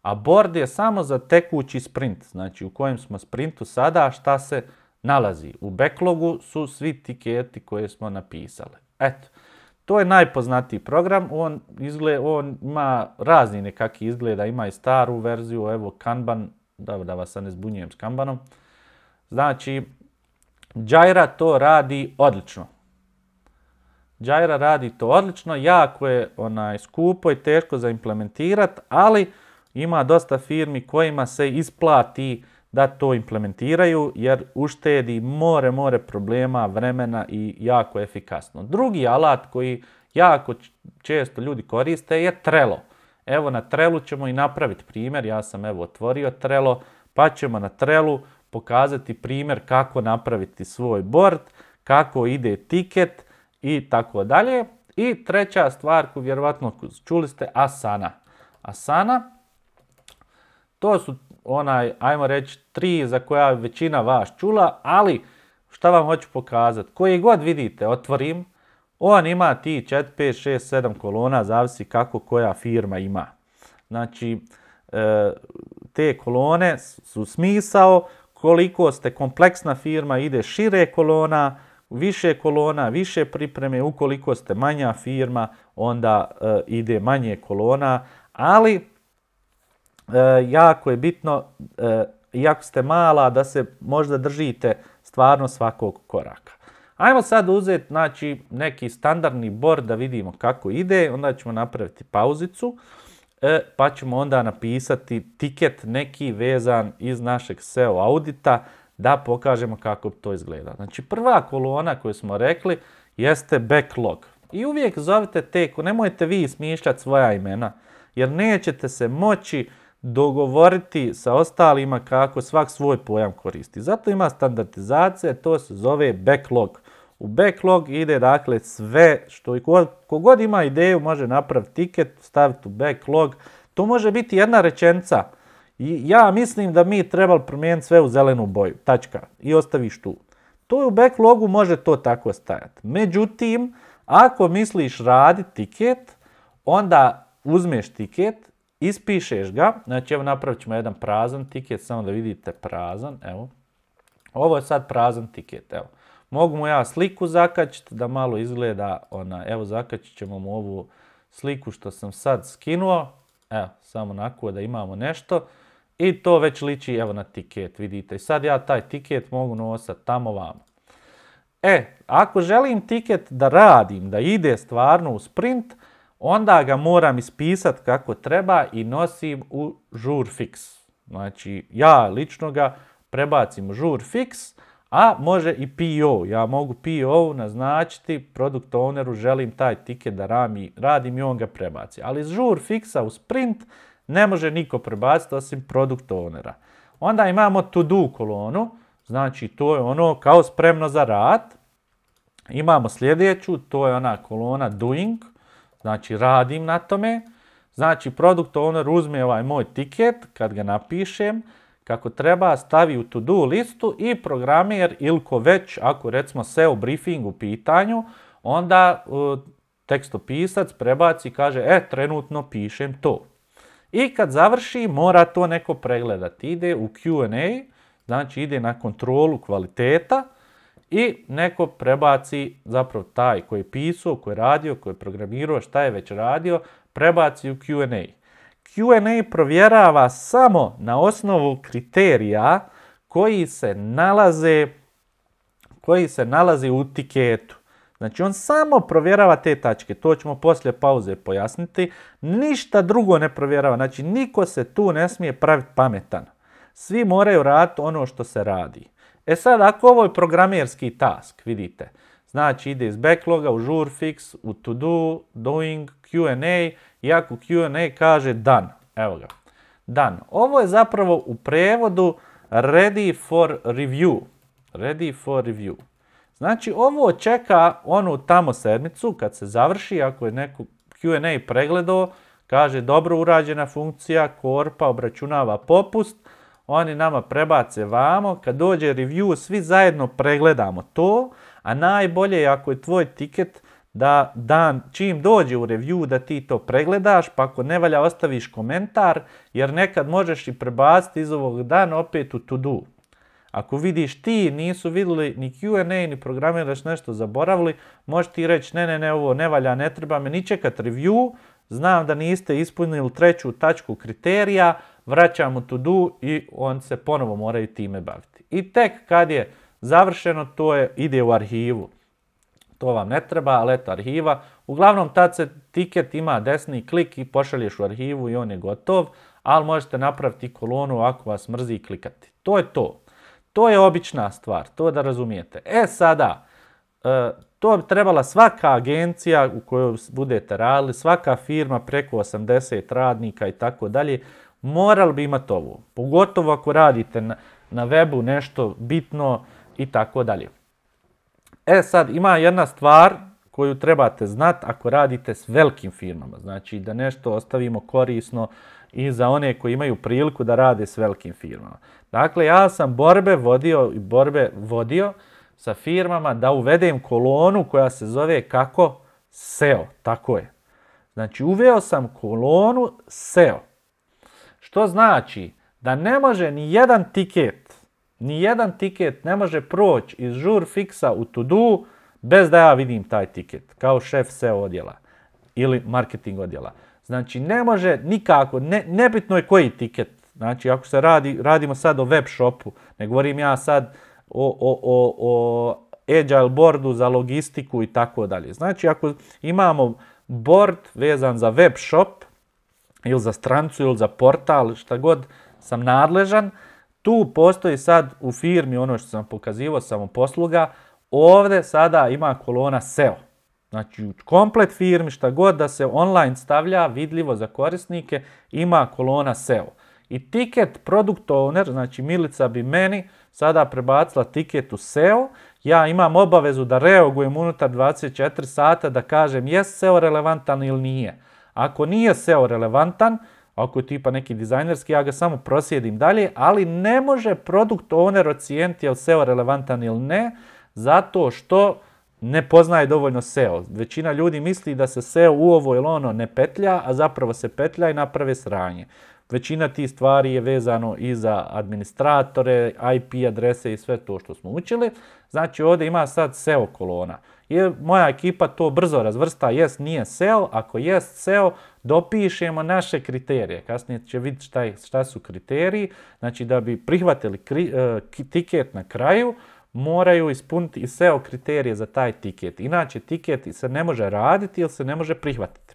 a board je samo za tekući sprint. Znači u kojem smo sprintu sada, a šta se nalazi. U backlogu su svi tiketi koje smo napisali. Eto, to je najpoznatiji program. On, izgleda, on ima razni nekakvi izgleda. Ima i staru verziju, evo Kanban, da, da vas ne zbunjujem s Kanbanom. Znači, Jaira to radi odlično. Jaira radi to odlično, jako je onaj, skupo i teško za implementirati, ali ima dosta firmi kojima se isplati da to implementiraju jer uštedi more, more problema, vremena i jako efikasno. Drugi alat koji jako često ljudi koriste je Trello. Evo na Trello ćemo i napraviti primjer, ja sam evo otvorio Trello, pa ćemo na Trello pokazati primjer kako napraviti svoj board, kako ide tiket, i tako dalje. I treća stvar koju vjerovatno čuli ste Asana. Asana, to su onaj, ajmo reći, tri za koja većina vas čula, ali šta vam hoću pokazati? Koji god vidite, otvorim, on ima ti 4, 5, 6, 7 kolona, zavisi kako koja firma ima. Znači, e, te kolone su smisao, koliko ste kompleksna firma, ide šire kolona, više kolona, više pripreme, ukoliko ste manja firma, onda eh, ide manje kolona, ali eh, jako je bitno, e, iako ste mala, da se možda držite stvarno svakog koraka. Ajmo sad uzeti znači, neki standardni bor da vidimo kako ide, onda ćemo napraviti pauzicu. pa ćemo onda napisati tiket neki vezan iz našeg SEO audita da pokažemo kako to izgleda. Znači prva kolona koju smo rekli jeste backlog. I uvijek zovite te, nemojte vi smišljati svoja imena, jer nećete se moći dogovoriti sa ostalima kako svak svoj pojam koristi. Zato ima standardizacija, to se zove backlog. U backlog ide dakle sve što i kogod ima ideju može napraviti tiket, staviti u backlog. To može biti jedna rečenica ja mislim da mi trebali promijeniti sve u zelenu boju, tačka, i ostaviš tu. To je u backlogu, može to tako stajati. Međutim, ako misliš radi tiket, onda uzmeš tiket, ispišeš ga, znači evo napravit ćemo jedan prazan tiket, samo da vidite prazan, evo. Ovo je sad prazan tiket, evo. Mogu mu ja sliku zakačiti da malo izgleda, ona, evo zakačit ćemo mu ovu sliku što sam sad skinuo, evo, samo onako da imamo nešto. I to već liči evo na tiket, vidite. I sad ja taj tiket mogu nosati tamo vamo. E, ako želim tiket da radim, da ide stvarno u sprint, onda ga moram ispisati kako treba i nosim u žur fix. Znači, ja lično ga prebacim u žur fix, a može i PO. Ja mogu PO naznačiti, product owneru želim taj tiket da radim i on ga prebaci. Ali iz žur fixa u sprint ne može niko prebaciti osim produkt ownera. Onda imamo to do kolonu, znači to je ono kao spremno za rad. Imamo sljedeću, to je ona kolona doing, znači radim na tome. Znači produkt owner uzme ovaj moj tiket, kad ga napišem, kako treba stavi u to do listu i programer ili već, ako recimo se u pitanju, onda e, tekstopisac prebaci i kaže, e, trenutno pišem to. I kad završi, mora to neko pregledati. Ide u Q&A, znači ide na kontrolu kvaliteta i neko prebaci, zapravo taj koji je pisao, koji je radio, koji je programirao, šta je već radio, prebaci u Q&A. Q&A provjerava samo na osnovu kriterija koji se nalaze koji se nalazi u tiketu. Znači on samo provjerava te tačke, to ćemo poslije pauze pojasniti, ništa drugo ne provjerava, znači niko se tu ne smije praviti pametan. Svi moraju raditi ono što se radi. E sad, ako ovo je programerski task, vidite, znači ide iz backloga u žur, u to do, doing, Q&A, i ako Q&A kaže done, evo ga, done. Ovo je zapravo u prevodu ready for review, ready for review. Znači, ovo čeka onu tamo sedmicu, kad se završi, ako je neko Q&A pregledao, kaže dobro urađena funkcija, korpa obračunava popust, oni nama prebace vamo, kad dođe review svi zajedno pregledamo to, a najbolje je ako je tvoj tiket da dan čim dođe u review da ti to pregledaš, pa ako ne valja ostaviš komentar, jer nekad možeš i prebaciti iz ovog dana opet u to do. Ako vidiš ti, nisu vidjeli ni Q&A, ni programiraš nešto, zaboravili, možeš ti reći ne, ne, ne, ovo ne valja, ne treba me ni čekat review, znam da niste ispunili treću tačku kriterija, vraćamo to do i on se ponovo moraju time baviti. I tek kad je završeno, to je, ide u arhivu. To vam ne treba, ali eto arhiva. Uglavnom tad se tiket ima desni klik i pošalješ u arhivu i on je gotov, ali možete napraviti kolonu ako vas mrzi klikati. To je to. To je obična stvar, to da razumijete. E sada, e, to bi trebala svaka agencija u kojoj budete radili, svaka firma preko 80 radnika i tako dalje, morali bi imati ovo. Pogotovo ako radite na, webu nešto bitno i tako dalje. E sad, ima jedna stvar koju trebate znati ako radite s velikim firmama. Znači da nešto ostavimo korisno i za one koji imaju priliku da rade s velikim firmama. Dakle, ja sam borbe vodio i borbe vodio sa firmama da uvedem kolonu koja se zove kako SEO, tako je. Znači, uveo sam kolonu SEO. Što znači da ne može ni jedan tiket, ni jedan tiket ne može proći iz žur fiksa u to do bez da ja vidim taj tiket kao šef SEO odjela ili marketing odjela. Znači, ne može nikako, ne, nebitno je koji tiket, Znači, ako se radi, radimo sad o web shopu, ne govorim ja sad o, o, o, o agile boardu za logistiku i tako dalje. Znači, ako imamo board vezan za web shop, ili za strancu, ili za portal, šta god sam nadležan, tu postoji sad u firmi ono što sam pokazivao, samoposluga, ovdje sada ima kolona SEO. Znači, u komplet firmi, šta god da se online stavlja, vidljivo za korisnike, ima kolona SEO. I tiket product owner, znači Milica bi meni sada prebacila tiket u SEO. Ja imam obavezu da reagujem unutar 24 sata da kažem je SEO relevantan ili nije. Ako nije SEO relevantan, ako je tipa neki dizajnerski, ja ga samo prosjedim dalje, ali ne može produkt owner ocijeniti je li SEO relevantan ili ne, zato što ne poznaje dovoljno SEO. Većina ljudi misli da se SEO u ovo ili ono ne petlja, a zapravo se petlja i naprave sranje. Većina tih stvari je vezano i za administratore, IP adrese i sve to što smo učili. Znači ovdje ima sad SEO kolona. moja ekipa to brzo razvrsta, jest nije SEO, ako jest SEO, dopišemo naše kriterije. Kasnije će vidjeti šta, šta su kriteriji. Znači da bi prihvatili e, tiket na kraju, moraju ispuniti i SEO kriterije za taj tiket. Inače, tiket se ne može raditi ili se ne može prihvatiti.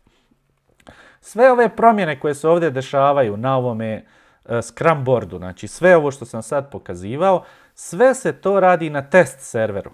Sve ove promjene koje se ovdje dešavaju na ovome e, Scrum boardu, znači sve ovo što sam sad pokazivao, sve se to radi na test serveru.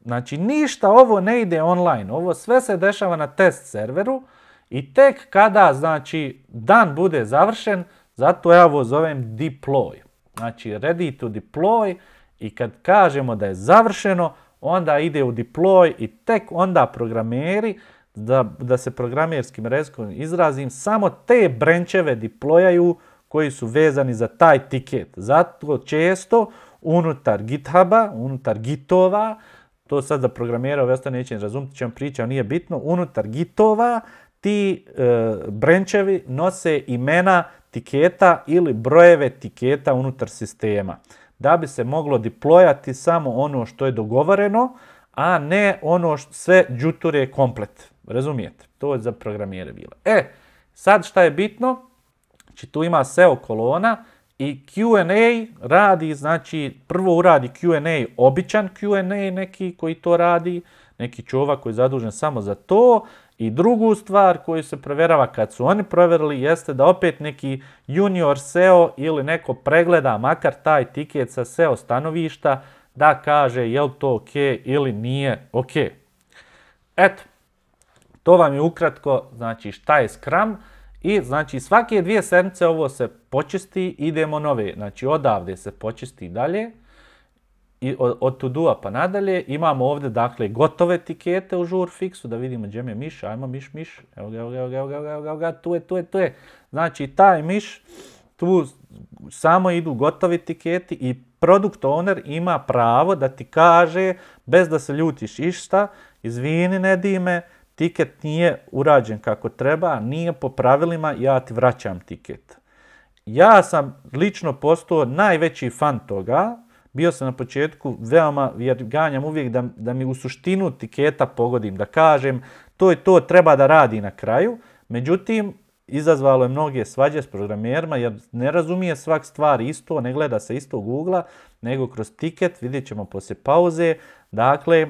Znači ništa ovo ne ide online, ovo sve se dešava na test serveru i tek kada znači dan bude završen, zato ja ovo zovem deploy. Znači ready to deploy i kad kažemo da je završeno, onda ide u deploy i tek onda programeri da, se programerskim rezkom izrazim, samo te brenčeve diplojaju koji su vezani za taj tiket. Zato često unutar GitHuba, unutar Gitova, to sad za programira ove neće razumjeti čem priča, nije bitno, unutar Gitova ti e, nose imena tiketa ili brojeve tiketa unutar sistema. Da bi se moglo diplojati samo ono što je dogovoreno, a ne ono što, sve džuture komplet. Razumijete? To je za programjere bilo. E, sad šta je bitno? Znači tu ima SEO kolona i Q&A radi, znači prvo uradi Q&A, običan Q&A neki koji to radi, neki čovak koji je zadužen samo za to. I drugu stvar koju se provjerava kad su oni provjerili jeste da opet neki junior SEO ili neko pregleda makar taj tiket sa SEO stanovišta da kaže je li to ok ili nije ok. Eto, to vam je ukratko znači šta je Scrum i znači svake dvije sedmice ovo se počisti, idemo nove. Znači odavde se počisti dalje i od, od to do pa nadalje. Imamo ovdje dakle gotove etikete u žur fiksu da vidimo gdje je miš, ajmo miš, miš, evo ga, evo ga, evo ga, evo ga, tu je, tu je, tu je. Znači taj miš, tu samo idu gotovi etiketi i product owner ima pravo da ti kaže bez da se ljutiš išta, izvini ne dime, tiket nije urađen kako treba, nije po pravilima, ja ti vraćam tiket. Ja sam lično postao najveći fan toga, bio sam na početku veoma, jer ganjam uvijek da, da mi u suštinu tiketa pogodim, da kažem to je to, treba da radi na kraju. Međutim, izazvalo je mnoge svađe s programerima jer ne razumije svak stvar isto, ne gleda se isto google nego kroz tiket, vidjet ćemo poslije pauze. Dakle,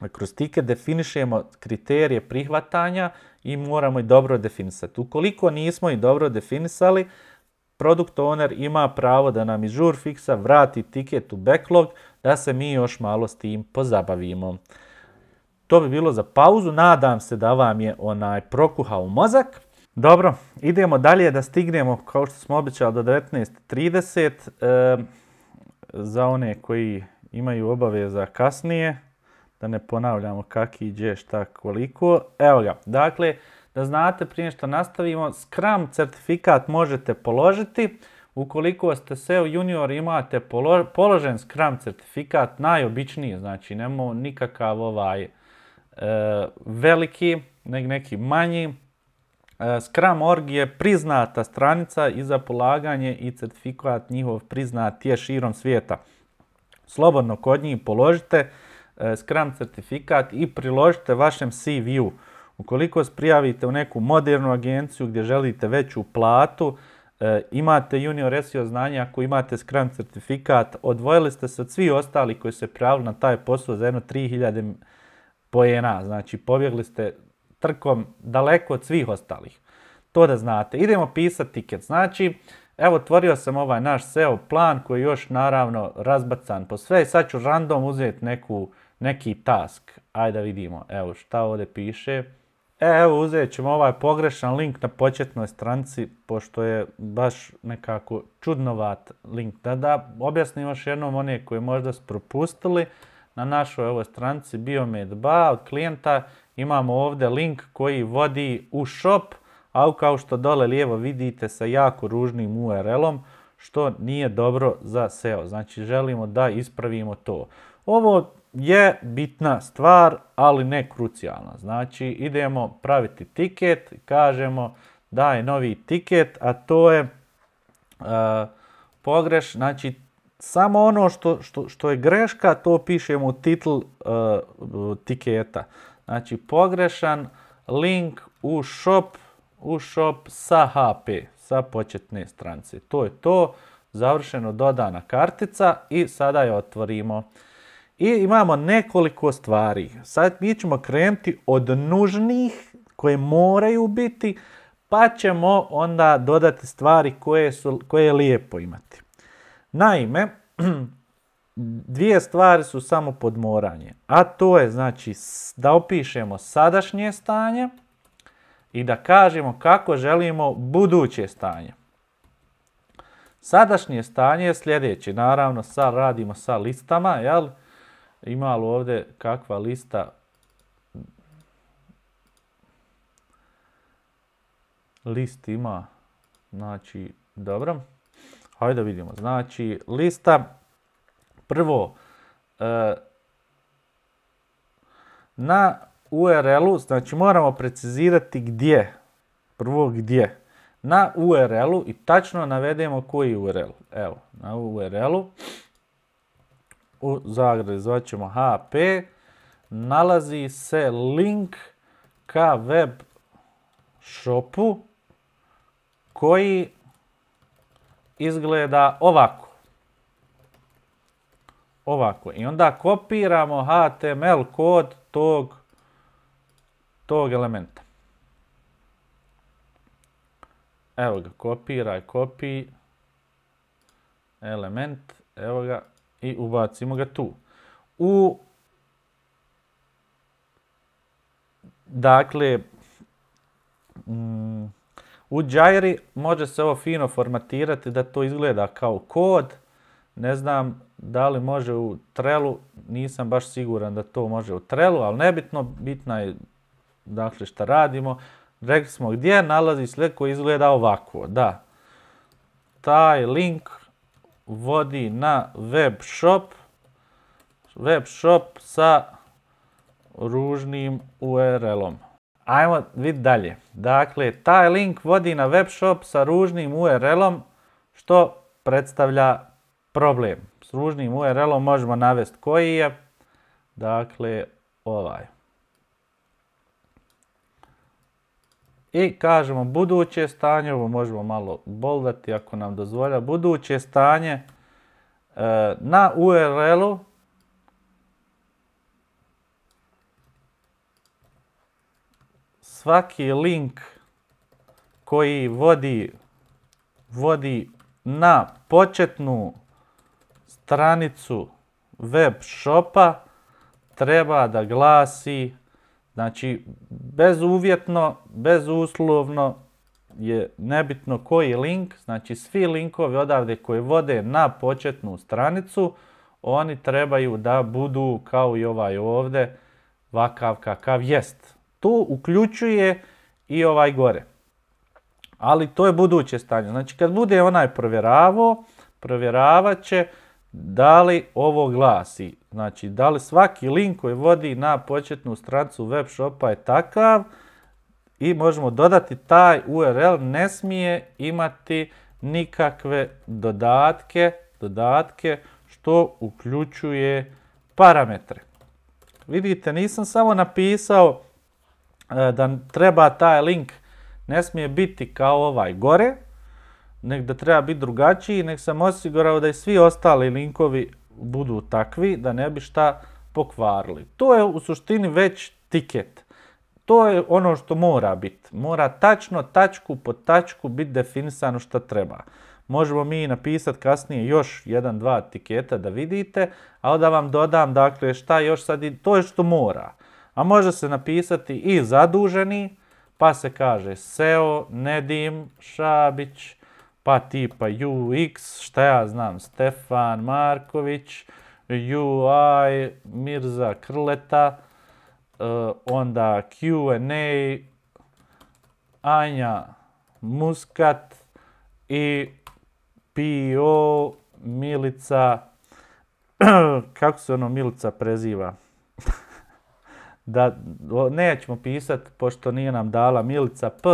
Dakle, kroz tike definišemo kriterije prihvatanja i moramo i dobro definisati. Ukoliko nismo ih dobro definisali, product owner ima pravo da nam iz žur fiksa vrati tiket u backlog da se mi još malo s tim pozabavimo. To bi bilo za pauzu, nadam se da vam je onaj prokuhao mozak. Dobro, idemo dalje da stignemo kao što smo običali, do 19.30 za one koji imaju obaveza kasnije da ne ponavljamo kaki i šta, koliko. Evo ga, dakle, da znate prije što nastavimo, Scrum certifikat možete položiti. Ukoliko ste SEO junior imate položen Scrum certifikat, najobičniji, znači nemo nikakav ovaj e, veliki, neki manji. E, Scrum.org je priznata stranica i za polaganje i certifikat njihov priznat je širom svijeta. Slobodno kod njih položite. E, Scrum certifikat i priložite vašem CV-u. Ukoliko se prijavite u neku modernu agenciju gdje želite veću platu, e, imate junior SEO znanja, ako imate Scrum certifikat, odvojili ste se od svih ostali koji se prijavili na taj posao za jedno 3000 pojena. Znači, pobjegli ste trkom daleko od svih ostalih. To da znate. Idemo pisati tiket. Znači, evo, otvorio sam ovaj naš SEO plan koji je još naravno razbacan po sve. Sad ću random uzeti neku neki task. Ajde da vidimo, evo šta ovdje piše. E, evo uzet ćemo ovaj pogrešan link na početnoj stranci, pošto je baš nekako čudnovat link. Da, da objasnim još jednom one koji možda su propustili. Na našoj ovoj stranci biomed.ba od klijenta imamo ovdje link koji vodi u shop, a kao što dole lijevo vidite sa jako ružnim URL-om, što nije dobro za SEO. Znači želimo da ispravimo to. Ovo je bitna stvar, ali ne krucijalna. Znači, idemo praviti tiket, kažemo daj novi tiket, a to je e, pogreš, znači samo ono što, što, što je greška, to pišemo u titl e, tiketa. Znači, pogrešan link u shop, u shop sa HP, sa početne strance. To je to, završeno dodana kartica i sada je otvorimo. I imamo nekoliko stvari. Sad mi ćemo krenuti od nužnih koje moraju biti, pa ćemo onda dodati stvari koje, su, koje je lijepo imati. Naime, dvije stvari su samo podmoranje. A to je znači da opišemo sadašnje stanje i da kažemo kako želimo buduće stanje. Sadašnje stanje je sljedeće. Naravno, sad radimo sa listama, jel? Ima li ovdje kakva lista list ima, znači, dobro, hajde da vidimo, znači, lista, prvo, e, na URL-u, znači moramo precizirati gdje, prvo gdje, na URL-u i tačno navedemo koji URL, evo, na URL-u, u zagradi zvaćemo HP, nalazi se link ka web shopu koji izgleda ovako. Ovako. I onda kopiramo HTML kod tog, tog elementa. Evo ga, kopiraj, kopij, element, evo ga, i ubacimo ga tu. U Dakle, mm, u Jairi može se ovo fino formatirati da to izgleda kao kod. Ne znam da li može u Trelu, nisam baš siguran da to može u Trelu, ali nebitno, bitno je dakle šta radimo. Rekli smo gdje nalazi slijed koji izgleda ovako, da. Taj link vodi na web shop, web shop sa ružnim URL-om. Ajmo vidjeti dalje. Dakle, taj link vodi na web shop sa ružnim URL-om što predstavlja problem. S ružnim URL-om možemo navesti koji je. Dakle, ovaj. I kažemo buduće stanje, ovo možemo malo boldati ako nam dozvolja, buduće stanje e, na URL-u svaki link koji vodi, vodi na početnu stranicu web shopa treba da glasi Znači, bezuvjetno, bezuslovno je nebitno koji link, znači svi linkovi odavde koji vode na početnu stranicu, oni trebaju da budu kao i ovaj ovdje, vakav kakav jest. Tu uključuje i ovaj gore. Ali to je buduće stanje. Znači kad bude onaj provjeravao, provjeravat će, da li ovo glasi? Znači, da li svaki link koji vodi na početnu strancu web shopa je takav i možemo dodati taj URL ne smije imati nikakve dodatke, dodatke što uključuje parametre. Vidite, nisam samo napisao eh, da treba taj link ne smije biti kao ovaj gore, nek da treba biti drugačiji, nek sam osigurao da i svi ostali linkovi budu takvi da ne bi šta pokvarili. To je u suštini već tiket. To je ono što mora biti. Mora tačno, tačku po tačku biti definisano što treba. Možemo mi napisati kasnije još jedan, dva tiketa da vidite, a da vam dodam dakle šta još sad, i, to je što mora. A može se napisati i zaduženi, pa se kaže SEO, Nedim, Šabić, pa tipa UX, šta ja znam, Stefan Marković, UI, Mirza Krleta, e, onda Q&A, Anja Muskat i PO Milica, kako se ono Milica preziva? da nećemo pisati, pošto nije nam dala Milica P,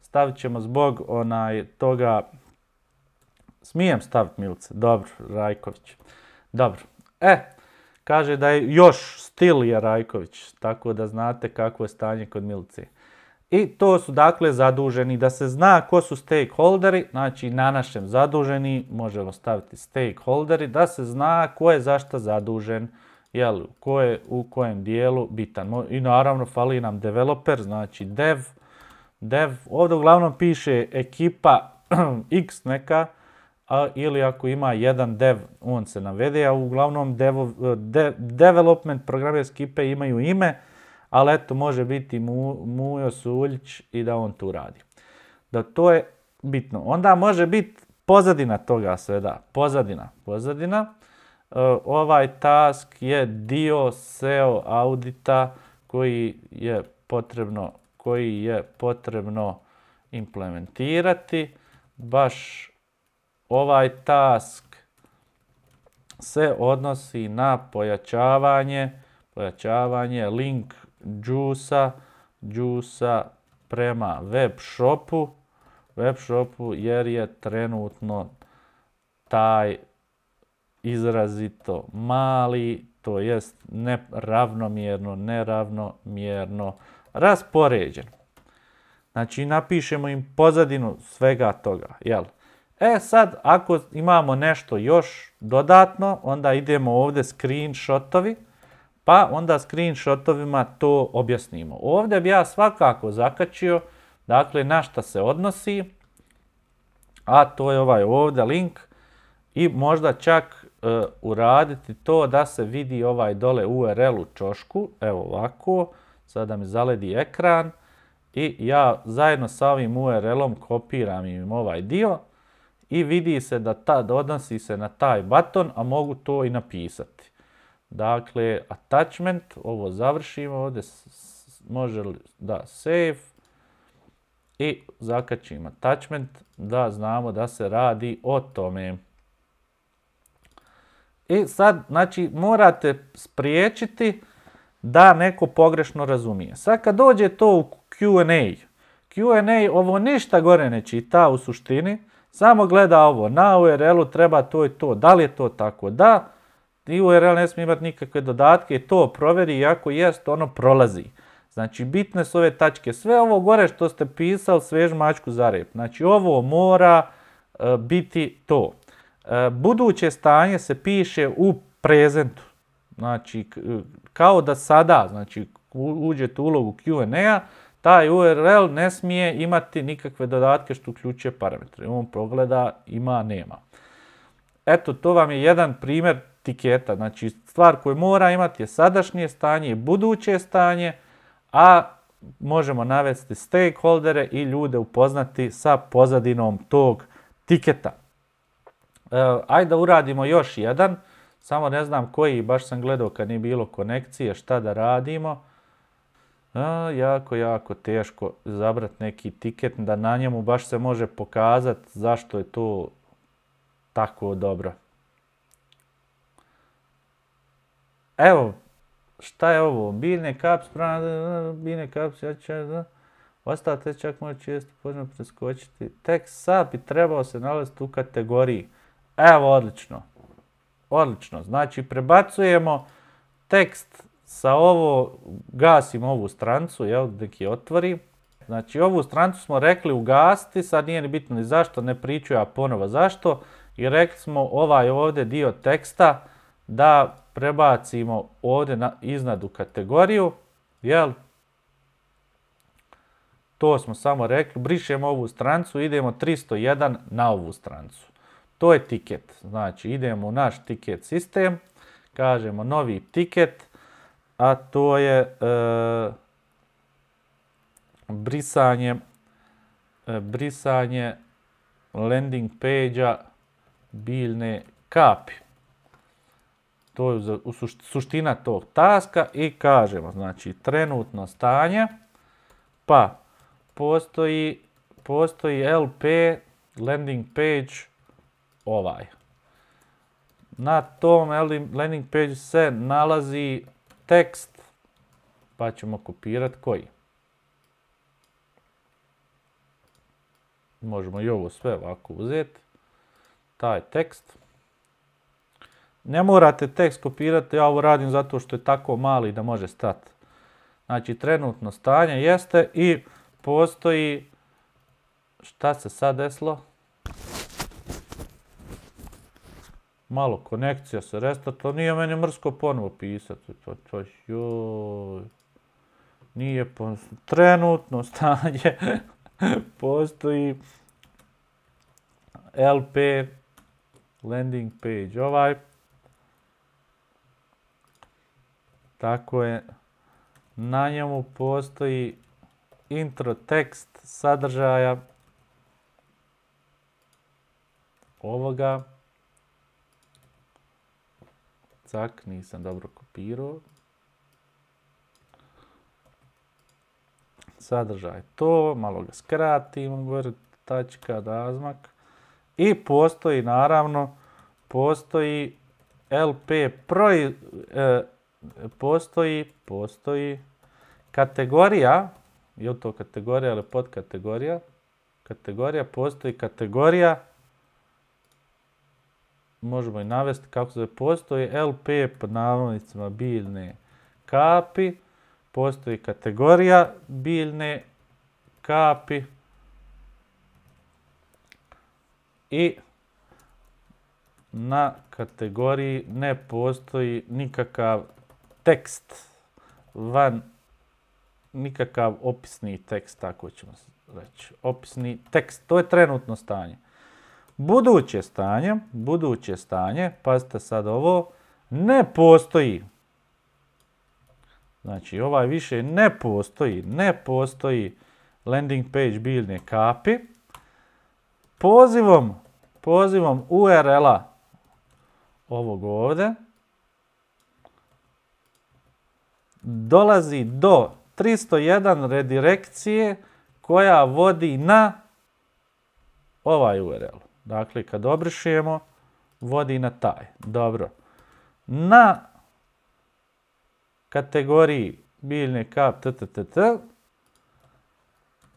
stavit ćemo zbog onaj toga Smijem staviti Milce, dobro, Rajković. Dobro, e, kaže da je još stil je Rajković, tako da znate kakvo je stanje kod Milce. I to su dakle zaduženi, da se zna ko su stakeholderi, znači na našem zaduženi možemo staviti stakeholderi, da se zna ko je zašto zadužen, jel, ko je u kojem dijelu bitan. I naravno fali nam developer, znači dev, dev, ovdje uglavnom piše ekipa x neka, a ili ako ima jedan dev, on se navede, a uglavnom devo, e, development programe ekipe imaju ime, ali eto može biti mu, Mujo Suljić i da on tu radi. Da to je bitno. Onda može biti pozadina toga da, pozadina, pozadina. E, ovaj task je dio SEO audita koji je potrebno, koji je potrebno implementirati baš Ovaj task se odnosi na pojačavanje, pojačavanje link džusa, džusa prema web shopu, web shopu jer je trenutno taj izrazito mali, to jest neravnomjerno, neravnomjerno raspoređen. Znači napišemo im pozadinu svega toga, jel' E sad, ako imamo nešto još dodatno, onda idemo ovdje screenshotovi, pa onda screenshotovima to objasnimo. Ovdje bi ja svakako zakačio, dakle, na šta se odnosi, a to je ovaj ovdje link, i možda čak e, uraditi to da se vidi ovaj dole URL u čošku, evo ovako, sada mi zaledi ekran, i ja zajedno sa ovim URL-om kopiram im ovaj dio, i vidi se da tad odnosi se na taj baton, a mogu to i napisati. Dakle, attachment, ovo završimo ovdje, može li, da, save, i zakačimo attachment da znamo da se radi o tome. I sad, znači, morate spriječiti da neko pogrešno razumije. Sad kad dođe to u Q&A, Q&A ovo ništa gore ne čita u suštini, samo gleda ovo, na URL-u treba to i to. Da li je to tako? Da. I URL ne smije imati nikakve dodatke i to proveri, i ako jest, ono prolazi. Znači, bitne su ove tačke. Sve ovo gore što ste pisali, svež mačku za rep. Znači, ovo mora e, biti to. E, buduće stanje se piše u prezentu. Znači, e, kao da sada, znači, uđete u ulogu Q&A-a, taj URL ne smije imati nikakve dodatke što uključuje parametre. On progleda ima, nema. Eto, to vam je jedan primjer tiketa. Znači, stvar koju mora imati je sadašnje stanje i buduće stanje, a možemo navesti stakeholdere i ljude upoznati sa pozadinom tog tiketa. E, ajde da uradimo još jedan, samo ne znam koji, baš sam gledao kad nije bilo konekcije, šta da radimo a, jako, jako teško zabrati neki tiket da na njemu baš se može pokazati zašto je to tako dobro. Evo, šta je ovo? Biljne kaps, bine biljne kaps, ja ću... Ostate čak moj često požem preskočiti. Tek sad bi trebao se nalaziti u kategoriji. Evo, odlično. Odlično. Znači, prebacujemo tekst sa ovo, gasim ovu strancu, jel, nek je otvori. Znači ovu strancu smo rekli ugasti, sad nije ni bitno ni zašto, ne priču ja ponovo zašto. I rekli smo ovaj ovdje dio teksta da prebacimo ovdje na, iznad u kategoriju, jel? To smo samo rekli, brišemo ovu strancu, idemo 301 na ovu strancu. To je tiket, znači idemo u naš tiket sistem, kažemo novi tiket, a to je e, brisanje, e, brisanje landing page biljne kapi. To je suština tog taska i kažemo, znači trenutno stanje, pa postoji, postoji LP landing page ovaj. Na tom landing page se nalazi tekst, pa ćemo kopirati koji. Možemo i ovo sve ovako uzeti, taj tekst. Ne morate tekst kopirati, ja ovo radim zato što je tako mali da može stati. Znači trenutno stanje jeste i postoji, šta se sad desilo? malo konekcija se to nije meni mrsko ponovo pisati, to, to, joj, nije trenutno stanje, postoji LP landing page, ovaj, tako je, na njemu postoji intro tekst sadržaja ovoga, cak, nisam dobro kopirao. Sadržaj to, malo ga skratim, gore tačka, razmak. I postoji naravno, postoji LP pro, e, postoji, postoji kategorija, je li to kategorija ili podkategorija? Kategorija, postoji kategorija možemo i navesti kako se postoji LP pod navodnicima biljne kapi, postoji kategorija biljne kapi i na kategoriji ne postoji nikakav tekst van nikakav opisni tekst, tako ćemo reći. Opisni tekst, to je trenutno stanje. Buduće stanje, buduće stanje, pazite sad ovo, ne postoji. Znači ovaj više ne postoji, ne postoji landing page biljne kapi. Pozivom, pozivom URL-a ovog ovdje, dolazi do 301 redirekcije koja vodi na ovaj URL. Dakle, kad obrišemo, vodi na taj. Dobro. Na kategoriji biljne kap t,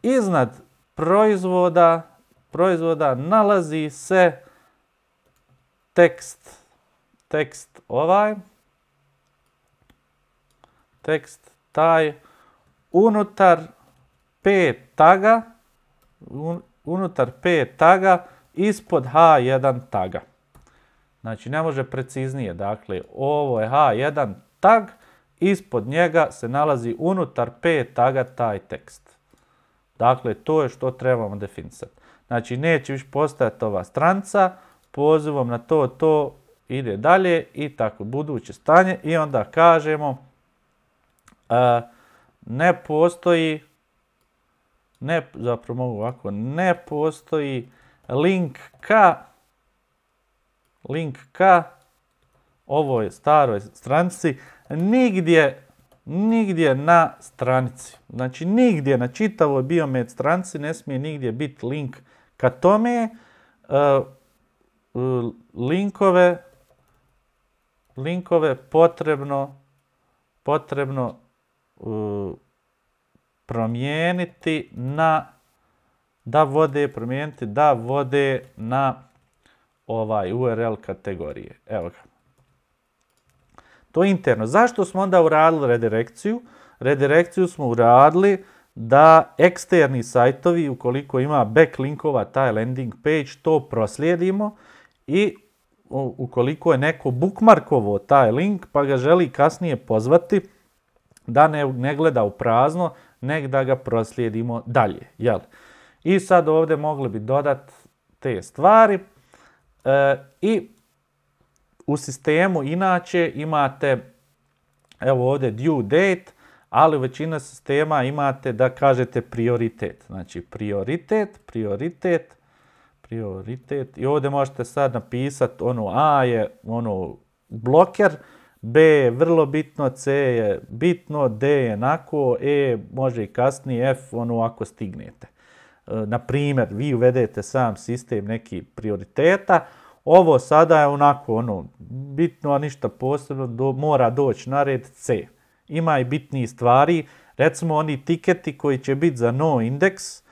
iznad proizvoda, proizvoda nalazi se tekst, tekst ovaj, tekst taj, unutar p taga, unutar p taga ispod H1 taga. Znači ne može preciznije, dakle ovo je H1 tag, ispod njega se nalazi unutar P taga taj tekst. Dakle, to je što trebamo definisati. Znači, neće više postojati ova stranca, pozivom na to, to ide dalje i tako, buduće stanje. I onda kažemo, e, ne postoji, ne, zapravo mogu ovako, ne postoji link ka link ka ovoj staroj stranici nigdje nigdje na stranici. Znači nigdje na čitavoj biomed stranici ne smije nigdje biti link ka tome. E, linkove linkove potrebno potrebno e, promijeniti na da vode, promijeniti, da vode na ovaj URL kategorije. Evo ga. To je interno. Zašto smo onda uradili redirekciju? Redirekciju smo uradili da eksterni sajtovi, ukoliko ima backlinkova taj landing page, to proslijedimo i ukoliko je neko bookmarkovo taj link pa ga želi kasnije pozvati da ne, gleda u prazno, nek da ga proslijedimo dalje. Jel? I sad ovdje mogli bi dodati te stvari. E, I u sistemu inače imate, evo ovdje due date, ali većina sistema imate da kažete prioritet. Znači prioritet, prioritet, prioritet. I ovdje možete sad napisati ono A je ono bloker, B je vrlo bitno, C je bitno, D je nako, E može i kasnije, F ono ako stignete. E, na primjer, vi uvedete sam sistem neki prioriteta, ovo sada je onako ono, bitno, a ništa posebno, do, mora doći na red C. Ima i bitnijih stvari, recimo oni tiketi koji će biti za no indeks,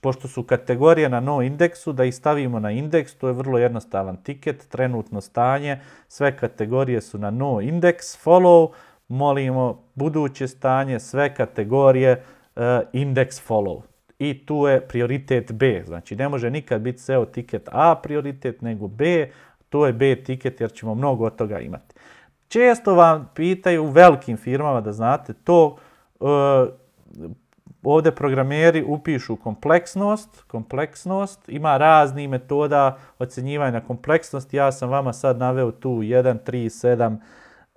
pošto su kategorije na no indeksu, da ih stavimo na indeks, to je vrlo jednostavan tiket, trenutno stanje, sve kategorije su na no indeks, follow, molimo buduće stanje, sve kategorije, e, indeks follow i tu je prioritet B. Znači ne može nikad biti SEO tiket A prioritet nego B, to je B tiket jer ćemo mnogo od toga imati. Često vam pitaju u velikim firmama da znate to, e, ovdje programeri upišu kompleksnost, kompleksnost, ima razni metoda ocjenjivanja kompleksnosti, ja sam vama sad naveo tu 1, 3, 7,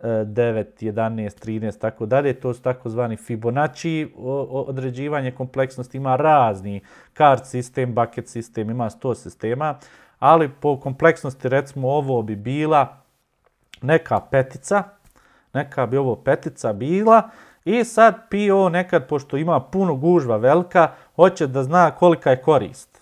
9, 11, 13, tako dalje. To su takozvani Fibonacci. Određivanje kompleksnosti ima razni. Card sistem, bucket sistem, ima 100 sistema. Ali po kompleksnosti recimo ovo bi bila neka petica. Neka bi ovo petica bila. I sad PO nekad, pošto ima puno gužva velika, hoće da zna kolika je korist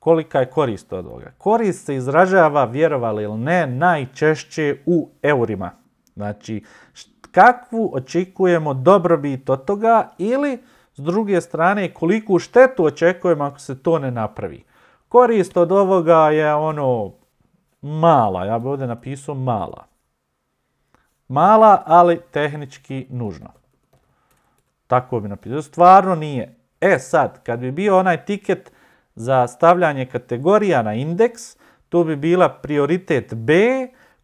kolika je korist od ovoga. Korist se izražava, vjerovali ili ne, najčešće u eurima. Znači, kakvu očekujemo dobrobit od toga ili, s druge strane, koliku štetu očekujemo ako se to ne napravi. Korist od ovoga je ono mala, ja bi ovdje napisao mala. Mala, ali tehnički nužno. Tako bi napisao. Stvarno nije. E sad, kad bi bio onaj tiket za stavljanje kategorija na indeks, tu bi bila prioritet B,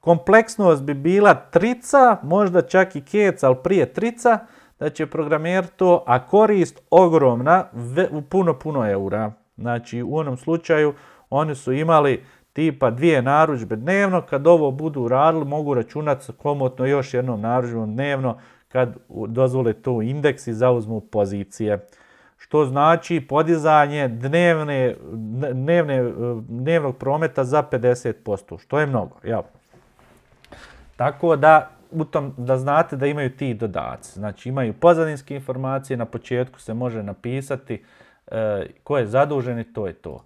kompleksnost bi bila trica, možda čak i kec, ali prije trica, da će programer to, a korist ogromna, u puno, puno eura. Znači u onom slučaju oni su imali tipa dvije narudžbe dnevno, kad ovo budu radili mogu računati komotno još jednom naručbom dnevno kad dozvole to indeks i zauzmu pozicije što znači podizanje dnevne, dnevne, dnevnog prometa za 50%, što je mnogo. Ja. Tako da, u tom, da znate da imaju ti dodaci. Znači imaju pozadinske informacije, na početku se može napisati e, ko je zadužen i to je to.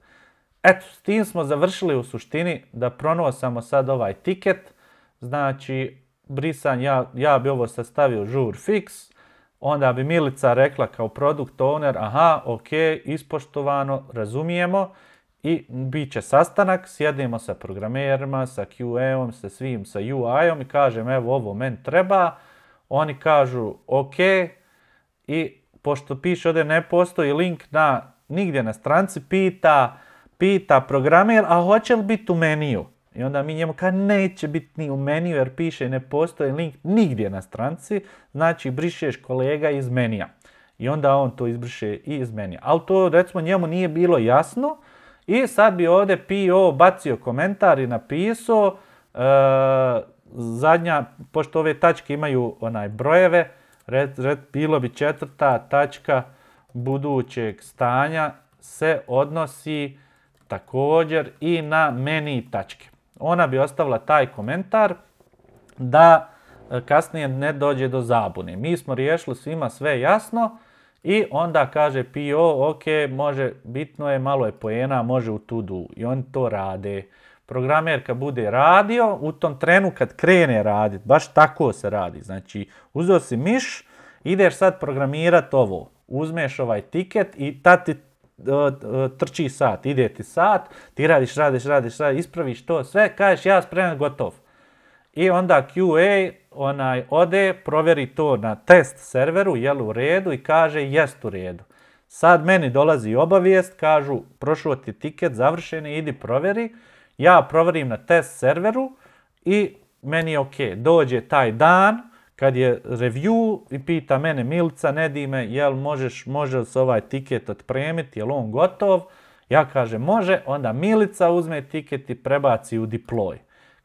Eto, s tim smo završili u suštini da pronosamo sad ovaj tiket. Znači, brisan, ja, ja bi ovo sastavio žur fix, onda bi Milica rekla kao produkt owner, aha, ok, ispoštovano, razumijemo i bit će sastanak, sjedimo sa programerima, sa QA-om, sa svim, sa UI-om i kažem evo ovo meni treba, oni kažu ok i pošto piše ovdje ne postoji link na nigdje na stranci, pita, pita programer, a hoće li biti u meniju? I onda mi njemu kaže neće biti ni u meniju jer piše ne postoji link nigdje na stranci, znači brišeš kolega iz menija. I onda on to izbriše i iz menija. Ali to recimo njemu nije bilo jasno i sad bi ovdje PO bacio komentar i napisao e, zadnja, pošto ove tačke imaju onaj brojeve, red, bilo bi četvrta tačka budućeg stanja se odnosi također i na meni tačke ona bi ostavila taj komentar da e, kasnije ne dođe do zabune. Mi smo riješili svima sve jasno i onda kaže PO, ok, može, bitno je, malo je pojena, može u tudu i oni to rade. Programer kad bude radio, u tom trenu kad krene raditi, baš tako se radi. Znači, uzeo si miš, ideš sad programirati ovo, uzmeš ovaj tiket i tad ti E, trči sat, ide ti sat, ti radiš, radiš, radiš, ispraviš to sve, kažeš ja spreman, gotov. I onda QA onaj ode, provjeri to na test serveru, li u redu i kaže jest u redu. Sad meni dolazi obavijest, kažu prošao ti tiket, završen je, idi provjeri. Ja provjerim na test serveru i meni je ok. Dođe taj dan, kad je review i pita mene Milca Nedime jel možeš, može se ovaj tiket otpremiti, jel on gotov? Ja kažem može, onda Milica uzme tiket i prebaci u deploy.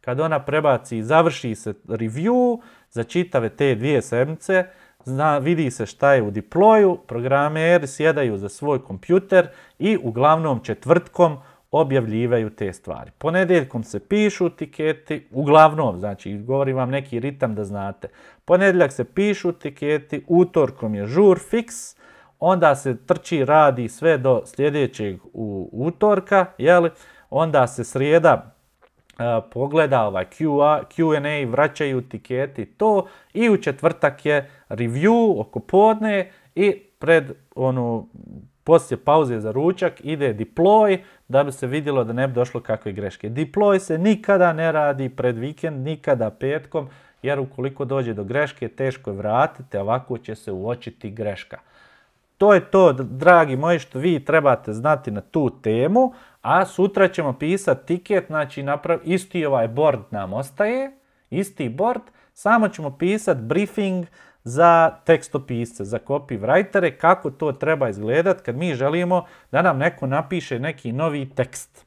Kad ona prebaci i završi se review za čitave te dvije sedmice, zna, vidi se šta je u diploju programeri sjedaju za svoj kompjuter i uglavnom četvrtkom objavljivaju te stvari. Ponedjeljkom se pišu tiketi, uglavnom, znači govorim vam neki ritam da znate. Ponedjeljak se pišu tiketi, utorkom je žur fix, onda se trči, radi sve do sljedećeg u utorka, jeli? onda se srijeda e, pogleda ovaj Q&A, vraćaju tiketi, to i u četvrtak je review oko podne i pred onu poslije pauze za ručak ide deploy da bi se vidjelo da ne bi došlo kakve greške. Deploy se nikada ne radi pred vikend, nikada petkom, jer ukoliko dođe do greške teško je vratiti, ovako će se uočiti greška. To je to, dragi moji, što vi trebate znati na tu temu, a sutra ćemo pisati tiket, znači naprav, isti ovaj board nam ostaje, isti board, samo ćemo pisati briefing, za tekstopisce, za copywritere, kako to treba izgledat kad mi želimo da nam neko napiše neki novi tekst.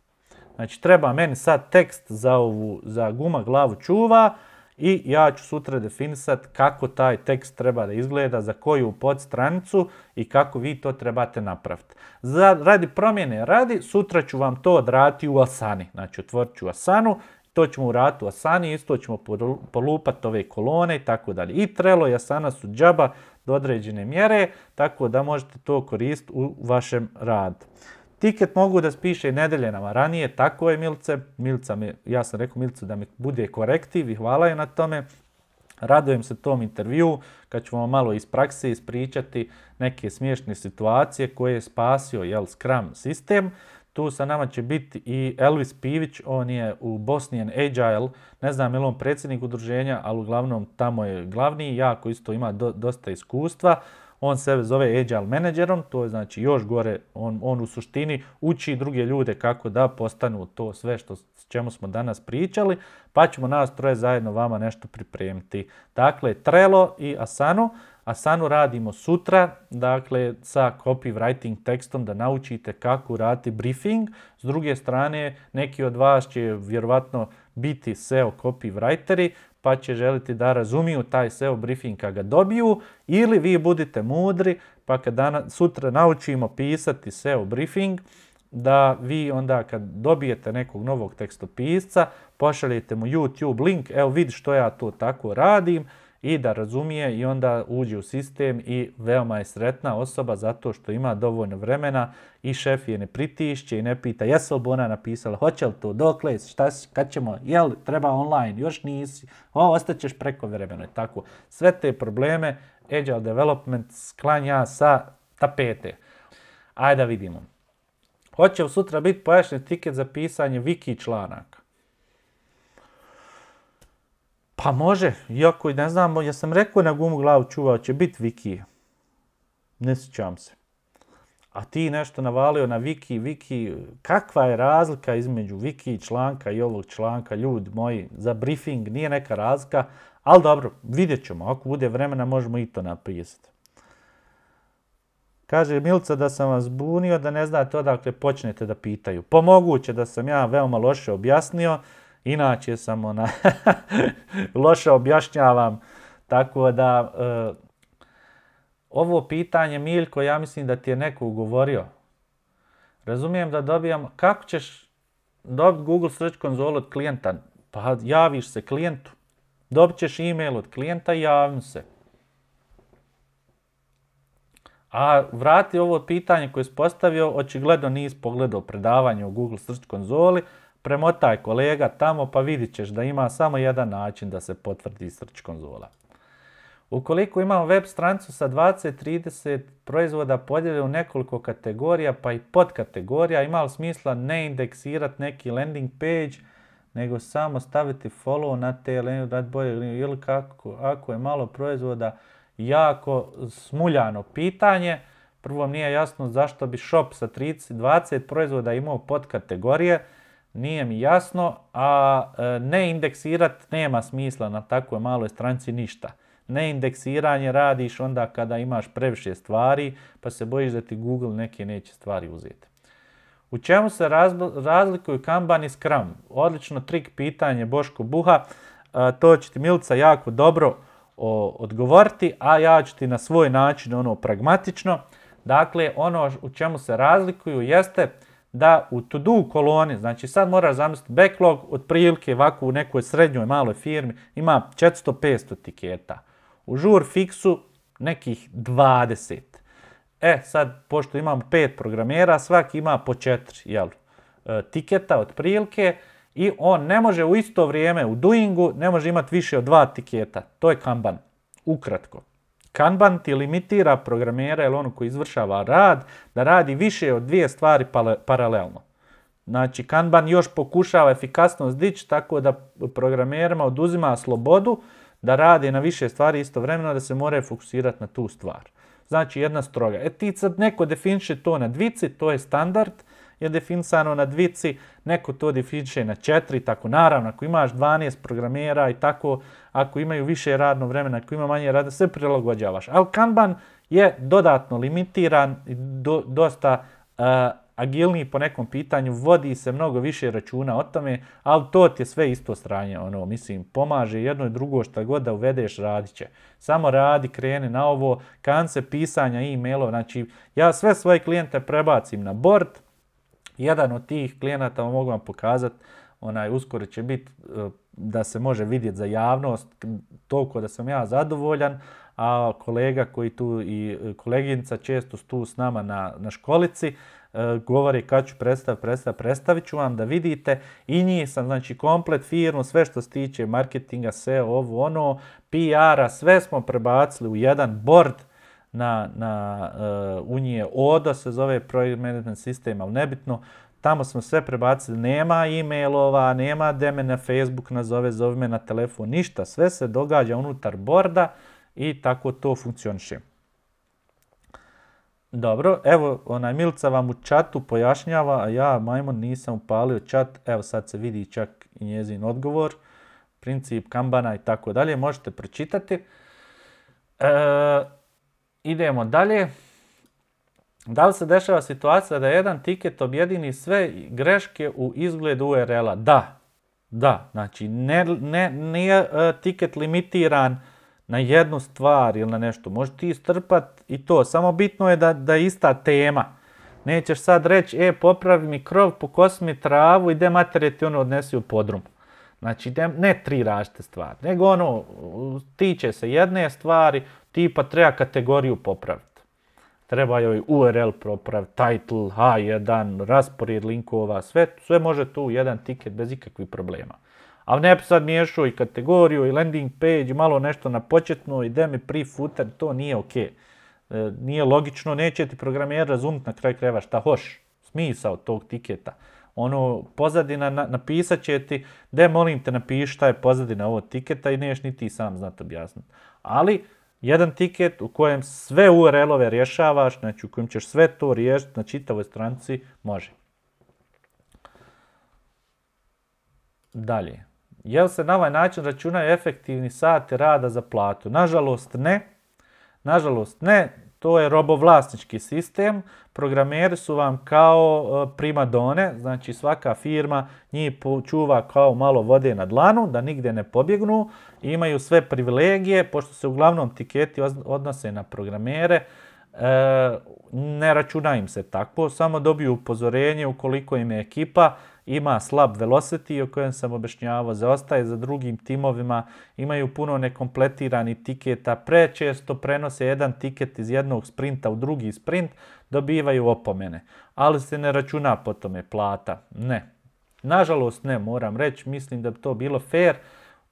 Znači treba meni sad tekst za, ovu, za guma glavu čuva i ja ću sutra definisat kako taj tekst treba da izgleda, za koju podstranicu i kako vi to trebate napraviti. Za, radi promjene radi, sutra ću vam to odrati u Asani. Znači otvorit ću Asanu to ćemo u ratu Asani, isto ćemo polupati ove kolone i tako dalje. I Trello i Asana su džaba do određene mjere, tako da možete to koristiti u vašem radu. Tiket mogu da spiše nedeljenama ranije, tako je Milce. Milca ja sam rekao Milcu da mi bude korektiv i hvala je na tome. Radujem se tom intervju kad ćemo malo iz prakse ispričati neke smiješne situacije koje je spasio jel, Scrum sistem. Tu sa nama će biti i Elvis Pivić, on je u Bosnian Agile, ne znam je li on predsjednik udruženja, ali uglavnom tamo je glavni, jako isto ima dosta iskustva. On se zove Agile menadžerom, to je znači još gore, on, on u suštini uči druge ljude kako da postanu to sve što, s čemu smo danas pričali, pa ćemo nas troje zajedno vama nešto pripremiti. Dakle, Trello i Asano, Asanu radimo sutra, dakle sa copywriting tekstom da naučite kako raditi briefing. S druge strane, neki od vas će vjerovatno biti SEO copywriteri, pa će želiti da razumiju taj SEO briefing kad ga dobiju ili vi budite mudri pa kad sutra naučimo pisati SEO briefing da vi onda kad dobijete nekog novog tekstopisca pošaljete mu YouTube link, evo vidi što ja to tako radim, i da razumije i onda uđe u sistem i veoma je sretna osoba zato što ima dovoljno vremena i šef je ne pritišće i ne pita jesu li ona napisala, hoće li to, dokle, šta, kad ćemo, jel treba online, još nisi, o, ostaćeš preko vremena i tako. Sve te probleme Agile Development sklanja sa tapete. Ajde da vidimo. Hoće li sutra biti pojašnjen tiket za pisanje wiki članaka? Pa može, iako i ne znamo, ja sam rekao na gumu glavu čuvao će biti Viki. Ne sjećam se. A ti nešto navalio na Viki, Viki, kakva je razlika između Viki članka i ovog članka, ljudi moji, za briefing nije neka razlika, ali dobro, vidjet ćemo, ako bude vremena možemo i to napisati. Kaže milca da sam vas bunio, da ne znate odakle počnete da pitaju. Pomoguće da sam ja veoma loše objasnio, Inače sam ona, loše objašnjavam, tako da e, ovo pitanje Miljko, ja mislim da ti je neko ugovorio. Razumijem da dobijam, kako ćeš dobiti Google Search konzolu od klijenta? Pa javiš se klijentu, dobit ćeš email od klijenta i javim se. A vrati ovo pitanje koje je postavio, očigledno nisi pogledao predavanje o Google Search konzoli, Premotaj kolega tamo pa vidit ćeš da ima samo jedan način da se potvrdi srč konzola. Ukoliko imamo web strancu sa 20-30 proizvoda podijeljen u nekoliko kategorija pa i podkategorija, ima li smisla ne indeksirati neki landing page, nego samo staviti follow na te landing bolje ili kako, ako je malo proizvoda jako smuljano pitanje. Prvo nije jasno zašto bi shop sa 30, 20 proizvoda imao podkategorije, nije mi jasno, a e, ne indeksirat nema smisla na takvoj maloj stranci ništa. Ne indeksiranje radiš onda kada imaš previše stvari, pa se bojiš da ti Google neke neće stvari uzeti. U čemu se razlikuju Kanban i Scrum? Odlično trik pitanje Boško Buha. E, to će ti Milica jako dobro odgovoriti, a ja ću ti na svoj način ono pragmatično. Dakle, ono u čemu se razlikuju jeste da u to do koloni, znači sad moraš zamisliti backlog otprilike ovako u nekoj srednjoj maloj firmi ima 400-500 tiketa. U žur fiksu nekih 20. E, sad, pošto imamo pet programera, svaki ima po četiri, jel, e, tiketa otprilike i on ne može u isto vrijeme u doingu, ne može imati više od dva tiketa. To je kanban, ukratko. Kanban ti limitira programera ili ono koji izvršava rad da radi više od dvije stvari paralelno. Znači, Kanban još pokušava efikasnost dići tako da programerima oduzima slobodu da radi na više stvari istovremeno da se moraju fokusirati na tu stvar. Znači, jedna stroga. E ti sad neko definiše to na dvici, to je standard, je definisano na dvici, neko to definiše na četiri, tako naravno, ako imaš 12 programera i tako, ako imaju više radno vremena, ako ima manje rada, sve prilagođavaš. Ali Kanban je dodatno limitiran, do, dosta uh, agilniji po nekom pitanju, vodi se mnogo više računa o tome, ali to ti je sve isto stranje, ono, mislim, pomaže jedno i drugo šta god da uvedeš, radit će. Samo radi, krene na ovo, kance pisanja, e-mailova, znači, ja sve svoje klijente prebacim na bord, jedan od tih klijenata mogu vam pokazati, onaj uskoro će biti e, da se može vidjeti za javnost, toliko da sam ja zadovoljan, a kolega koji tu i e, koleginica često tu s nama na, na školici, e, govori kad ću predstaviti, predstavit ću vam da vidite i njih sam, znači komplet firmu, sve što se tiče marketinga, SEO, ovo, ono, PR-a, sve smo prebacili u jedan board na, na uh, unije ODA se zove Project Management System, ali nebitno, tamo smo sve prebacili, nema e-mailova, nema deme na Facebook, nazove, zove me na telefon, ništa, sve se događa unutar borda i tako to funkcioniše. Dobro, evo, onaj Milica vam u čatu pojašnjava, a ja, majmon, nisam upalio čat, evo sad se vidi čak i njezin odgovor, princip kambana i tako dalje, možete pročitati. Eh, idemo dalje. Da li se dešava situacija da jedan tiket objedini sve greške u izgledu URL-a? Da. Da, znači ne, nije e, tiket limitiran na jednu stvar ili na nešto. Možeš ti istrpati i to. Samo bitno je da, je ista tema. Nećeš sad reći, e, popravi mi krov, mi travu i de materije ti ono odnesi u podrum. Znači, ne, ne tri rašte stvari, nego ono, tiče se jedne stvari, tipa treba kategoriju popraviti. Treba joj URL popraviti, title, H1, raspored linkova, sve, sve može tu u jedan tiket bez ikakvih problema. Ali ne bi sad miješao i kategoriju i landing page, malo nešto na početno i mi pri footer, to nije ok. E, nije logično, neće ti programer razumjeti na kraju krajeva šta hoš, smisao tog tiketa. Ono, pozadina, na, napisat će ti, de molim te napiši šta je pozadina ovo tiketa i neš ni ti sam znat objasniti. Ali, jedan tiket u kojem sve URL-ove rješavaš, znači u kojem ćeš sve to riješiti na čitavoj stranici, može. Dalje. Jel se na ovaj način računaju efektivni sati rada za platu? Nažalost ne. Nažalost ne. To je robovlasnički sistem. Programeri su vam kao e, primadone, znači svaka firma njih čuva kao malo vode na dlanu, da nigdje ne pobjegnu. Imaju sve privilegije, pošto se uglavnom tiketi odnose na programere, e, ne računa im se tako, samo dobiju upozorenje ukoliko im je ekipa ima slab velocity o kojem sam objašnjavao, zaostaje za drugim timovima, imaju puno nekompletiranih tiketa, prečesto prenose jedan tiket iz jednog sprinta u drugi sprint, dobivaju opomene, ali se ne računa po tome plata, ne. Nažalost ne, moram reći, mislim da bi to bilo fair,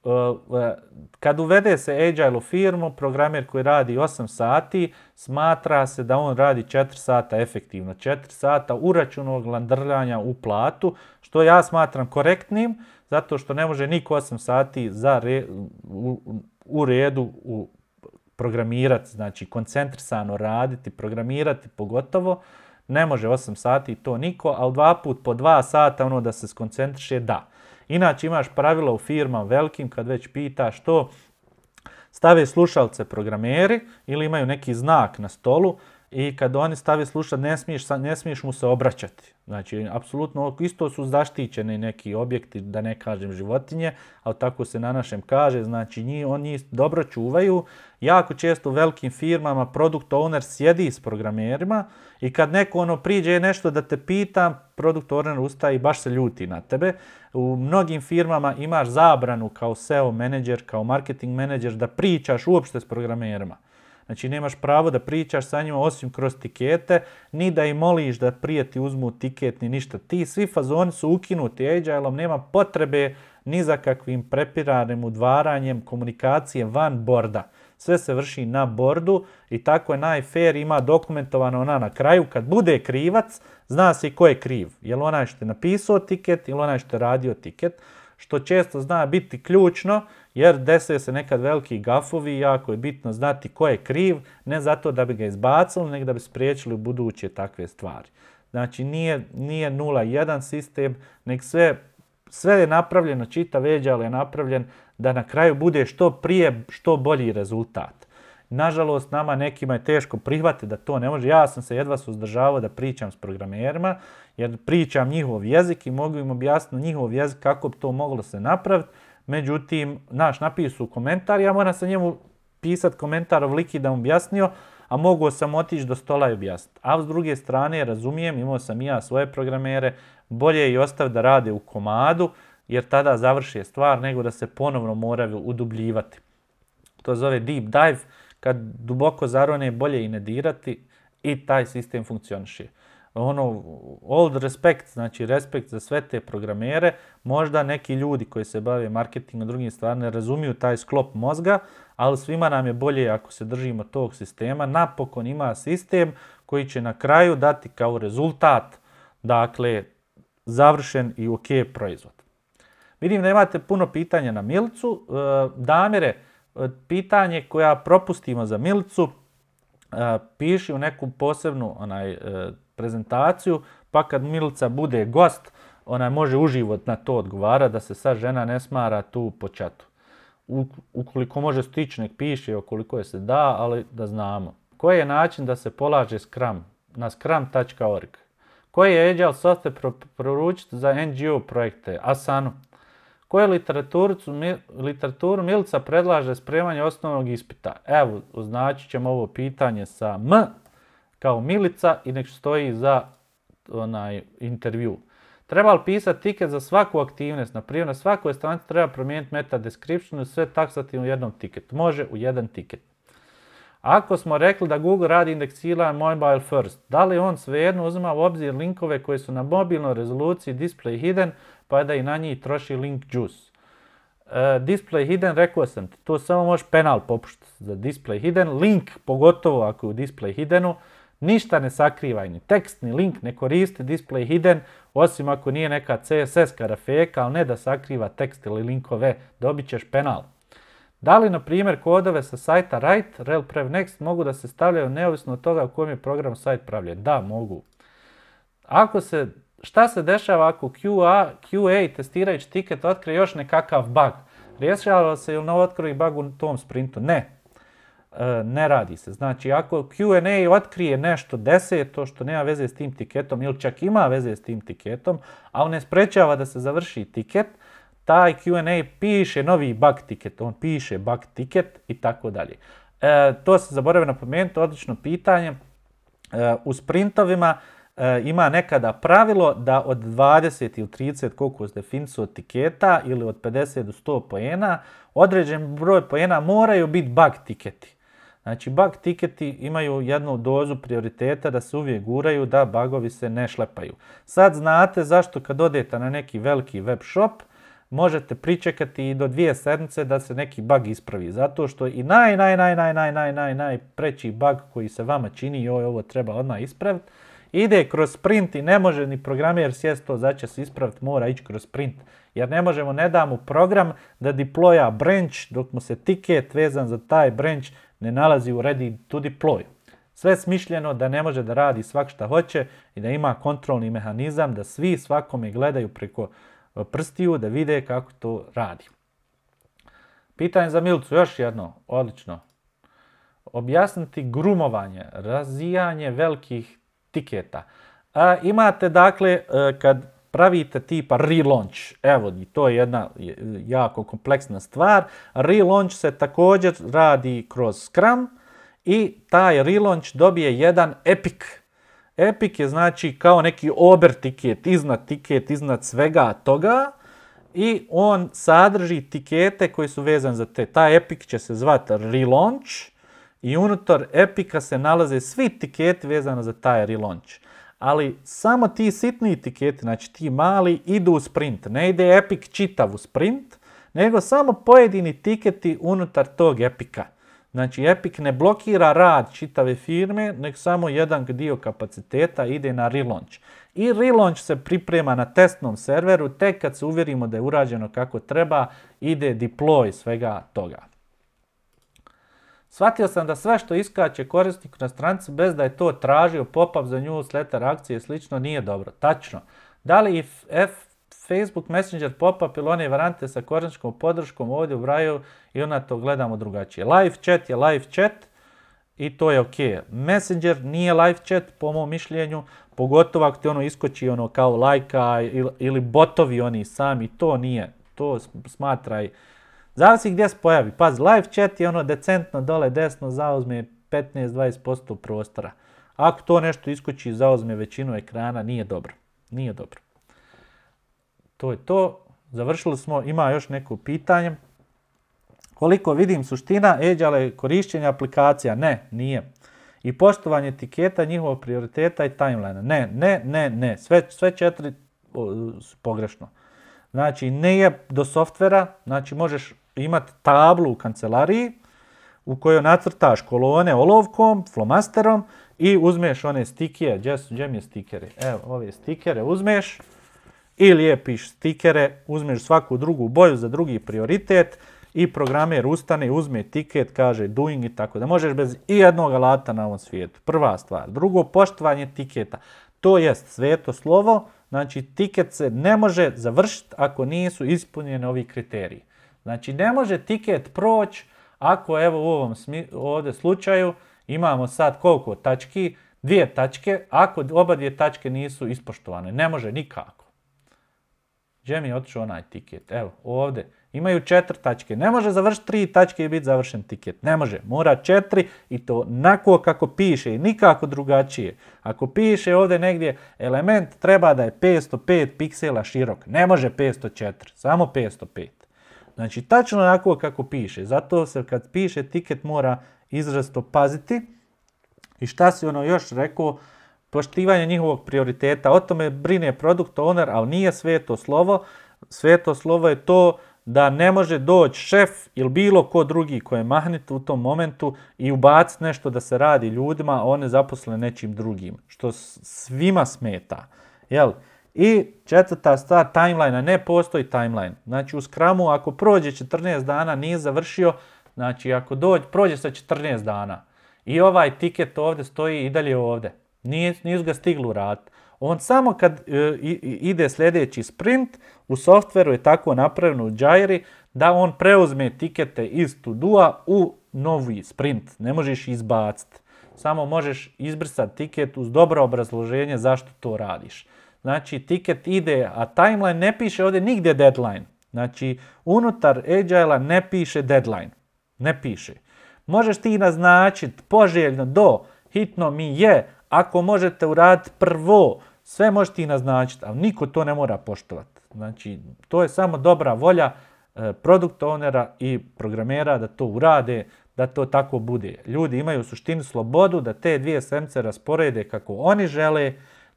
Ovaj, kad uvede se agile u firmu, programer koji radi 8 sati, smatra se da on radi 4 sata efektivno. 4 sata uračunog landrljanja u platu, što ja smatram korektnim, zato što ne može niko 8 sati za u, redu u programirati, znači koncentrisano raditi, programirati pogotovo. Ne može 8 sati to niko, ali dva put po 2 sata ono da se skoncentriše da. Inače imaš pravila u firma velikim kad već pitaš to, stave slušalce programeri ili imaju neki znak na stolu, i kad oni stavi slušati, ne smiješ, ne smiješ mu se obraćati. Znači, apsolutno, isto su zaštićeni neki objekti, da ne kažem životinje, ali tako se na našem kaže, znači njih, oni dobro čuvaju. Jako često u velikim firmama product owner sjedi s programerima i kad neko ono priđe nešto da te pita, product owner ustaje i baš se ljuti na tebe. U mnogim firmama imaš zabranu kao SEO menadžer, kao marketing menadžer da pričaš uopšte s programerima. Znači nemaš pravo da pričaš sa njima osim kroz tikete, ni da im moliš da prijeti uzmu tiket ni ništa. Ti svi fazoni su ukinuti agile nema potrebe ni za kakvim prepiranim udvaranjem komunikacije van borda. Sve se vrši na bordu i tako je najfer ima dokumentovano ona na kraju. Kad bude krivac, zna se ko je kriv. Je li onaj što je napisao tiket ili onaj što je radio tiket što često zna biti ključno jer desaju se nekad veliki gafovi, jako je bitno znati ko je kriv, ne zato da bi ga izbacili, nego da bi spriječili buduće takve stvari. Znači nije, nije 0-1 sistem, nek sve, sve je napravljeno, čita veđa, ali je napravljen da na kraju bude što prije, što bolji rezultat. Nažalost, nama nekima je teško prihvatiti da to ne može. Ja sam se jedva suzdržavao da pričam s programerima, jer pričam njihov jezik i mogu im objasniti njihov jezik kako bi to moglo se napraviti. Međutim, naš napisu komentar, ja moram sa njemu pisati komentar liki da mu objasnio, a mogu sam otići do stola i objasniti. A s druge strane, razumijem, imao sam i ja svoje programere, bolje je i ostav da rade u komadu, jer tada završi je stvar, nego da se ponovno moraju udubljivati. To zove deep dive, kad duboko zarone bolje i ne dirati i taj sistem funkcioniše. Ono, old respect, znači respekt za sve te programere, možda neki ljudi koji se bave marketingom i drugim stvarima ne razumiju taj sklop mozga, ali svima nam je bolje ako se držimo tog sistema. Napokon ima sistem koji će na kraju dati kao rezultat, dakle, završen i ok proizvod. Vidim da imate puno pitanja na Milcu. E, Damire, pitanje koja propustimo za Milicu, e, piši u neku posebnu onaj, e, prezentaciju, pa kad Milica bude gost, ona može uživot na to odgovara da se sa žena ne smara tu po čatu. Ukoliko može stići, nek piše, ukoliko je se da, ali da znamo. Koji je način da se polaže Scrum na scrum.org? Koji je agile software proručiti za NGO projekte? Asano? Koju literaturu Milica predlaže spremanje osnovnog ispita? Evo, označit ćemo ovo pitanje sa M kao Milica i nek stoji za intervju. Treba li pisati tiket za svaku aktivnost? Na primjer, na svakoj stranici treba promijeniti meta description i sve taksativno u jednom tiketu. Može u jedan tiket. Ako smo rekli da Google radi indeksiran mobile first, da li on svejedno uzima u obzir linkove koje su na mobilnoj rezoluciji display hidden, da i na njih troši link juice. E, display hidden, rekao sam ti, samo možeš penal popušta za display hidden. Link, pogotovo ako je u display hiddenu, ništa ne sakrivaj, ni tekst, ni link, ne koristi display hidden, osim ako nije neka CSS karafeka, ali ne da sakriva tekst ili linkove, dobit ćeš penal. Da li, na primjer, kodove sa sajta Write, prev, Next mogu da se stavljaju neovisno od toga u kojem je program sajt pravljen? Da, mogu. Ako se Šta se dešava ako QA, QA testirajući tiket otkrije još nekakav bug? Rješava se ili novo otkrije bug u tom sprintu? Ne. E, ne radi se. Znači, ako Q&A otkrije nešto deseto što nema veze s tim tiketom ili čak ima veze s tim tiketom, a ne sprečava da se završi tiket, taj Q&A piše novi bug tiket, on piše bug tiket i tako dalje. E, to se zaboravio napomenuti, odlično pitanje. E, u sprintovima ima nekada pravilo da od 20 ili 30, koliko ste definicu od tiketa, ili od 50 do 100 poena, određen broj poena moraju biti bug tiketi. Znači, bug tiketi imaju jednu dozu prioriteta da se uvijek guraju, da bugovi se ne šlepaju. Sad znate zašto kad odete na neki veliki web shop, možete pričekati i do dvije sedmice da se neki bug ispravi. Zato što i naj, naj, naj, naj, naj, naj, naj, najpreći bug koji se vama čini, joj, ovo treba odmah ispraviti, ide kroz sprint i ne može ni programer sjest to, začas se ispraviti, mora ići kroz sprint. Jer ne možemo, ne da program da diploja branch dok mu se tiket vezan za taj branch ne nalazi u ready to deploy. Sve smišljeno da ne može da radi svak šta hoće i da ima kontrolni mehanizam da svi svakome gledaju preko e, prstiju da vide kako to radi. Pitanje za Milcu, još jedno, odlično. Objasniti grumovanje, razijanje velikih tiketa. imate dakle, e, kad pravite tipa relaunch, evo i to je jedna jako kompleksna stvar, relaunch se također radi kroz Scrum i taj relaunch dobije jedan epic. Epic je znači kao neki ober tiket, iznad tiket, iznad svega toga i on sadrži tikete koji su vezani za te. Taj epic će se zvati relaunch i unutar Epika se nalaze svi tiketi vezano za taj relaunch. Ali samo ti sitni tiketi, znači ti mali, idu u sprint. Ne ide Epic čitav u sprint, nego samo pojedini tiketi unutar tog Epika. Znači Epic ne blokira rad čitave firme, nego samo jedan dio kapaciteta ide na relaunch. I relaunch se priprema na testnom serveru, tek kad se uvjerimo da je urađeno kako treba, ide deploy svega toga. Shvatio sam da sve što iskače korisniku na stranici bez da je to tražio pop-up za newsletter, akcije i slično nije dobro. Tačno. Da li i F Facebook Messenger pop-up ili one varante sa korisničkom podrškom ovdje u braju i onda to gledamo drugačije. Live chat je live chat i to je ok. Messenger nije live chat po mom mišljenju, pogotovo ako ti ono iskoči ono kao lajka ili botovi oni sami, to nije. To smatraj Zavisi gdje se pojavi. Pazi, live chat je ono decentno dole desno zauzme 15-20% prostora. Ako to nešto iskući, i zauzme većinu ekrana, nije dobro. Nije dobro. To je to. Završili smo. Ima još neko pitanje. Koliko vidim suština eđale korišćenja aplikacija? Ne, nije. I poštovanje etiketa, njihovog prioriteta i timelina. Ne, ne, ne, ne. Sve, četiri su pogrešno. Znači, ne je do softvera, znači možeš imati tablu u kancelariji u kojoj nacrtaš kolone olovkom, flomasterom i uzmeš one stikije, gdje, gdje mi je stikere? Evo, ove stikere uzmeš i lijepiš stikere, uzmeš svaku drugu boju za drugi prioritet i programer ustane, uzme tiket, kaže doing i tako da. Možeš bez i jednog alata na ovom svijetu. Prva stvar. Drugo, poštovanje tiketa. To jest sveto slovo, znači tiket se ne može završiti ako nisu ispunjeni ovi kriteriji. Znači ne može tiket proći ako evo u ovom ovdje slučaju imamo sad koliko tački, dvije tačke, ako oba dvije tačke nisu ispoštovane. Ne može nikako. Gdje mi je otišao onaj tiket? Evo, ovdje. Imaju četiri tačke. Ne može završiti tri tačke i biti završen tiket. Ne može. Mora četiri i to onako kako piše i nikako drugačije. Ako piše ovdje negdje element treba da je 505 piksela širok. Ne može 504, samo 505. Znači, tačno onako kako piše. Zato se kad piše tiket mora izrazito paziti. I šta si ono još rekao? Poštivanje njihovog prioriteta. O tome brine produkt owner, ali nije sveto slovo. Sveto slovo je to da ne može doći šef ili bilo ko drugi koji je mahnit u tom momentu i ubaciti nešto da se radi ljudima, a one zaposle nečim drugim, što svima smeta. Jel? I četvrta stvar, timeline, ne postoji timeline. Znači u Scrumu ako prođe 14 dana, nije završio, znači ako dođe, prođe sa 14 dana i ovaj tiket ovdje stoji i dalje ovdje. Nije, nisu ga stiglo rad. On samo kad e, ide sljedeći sprint, u softveru je tako napravljeno u Jairi da on preuzme tikete iz Tudua u novi sprint. Ne možeš izbaciti. Samo možeš izbrisati tiket uz dobro obrazloženje zašto to radiš. Znači, tiket ide, a timeline ne piše ovdje nigdje deadline. Znači, unutar agile ne piše deadline. Ne piše. Možeš ti naznačiti poželjno do, hitno mi je, ako možete uraditi prvo, sve možeš ti naznačiti, ali niko to ne mora poštovati. Znači, to je samo dobra volja e, produkt ownera i programera da to urade, da to tako bude. Ljudi imaju u suštini slobodu da te dvije semce rasporede kako oni žele,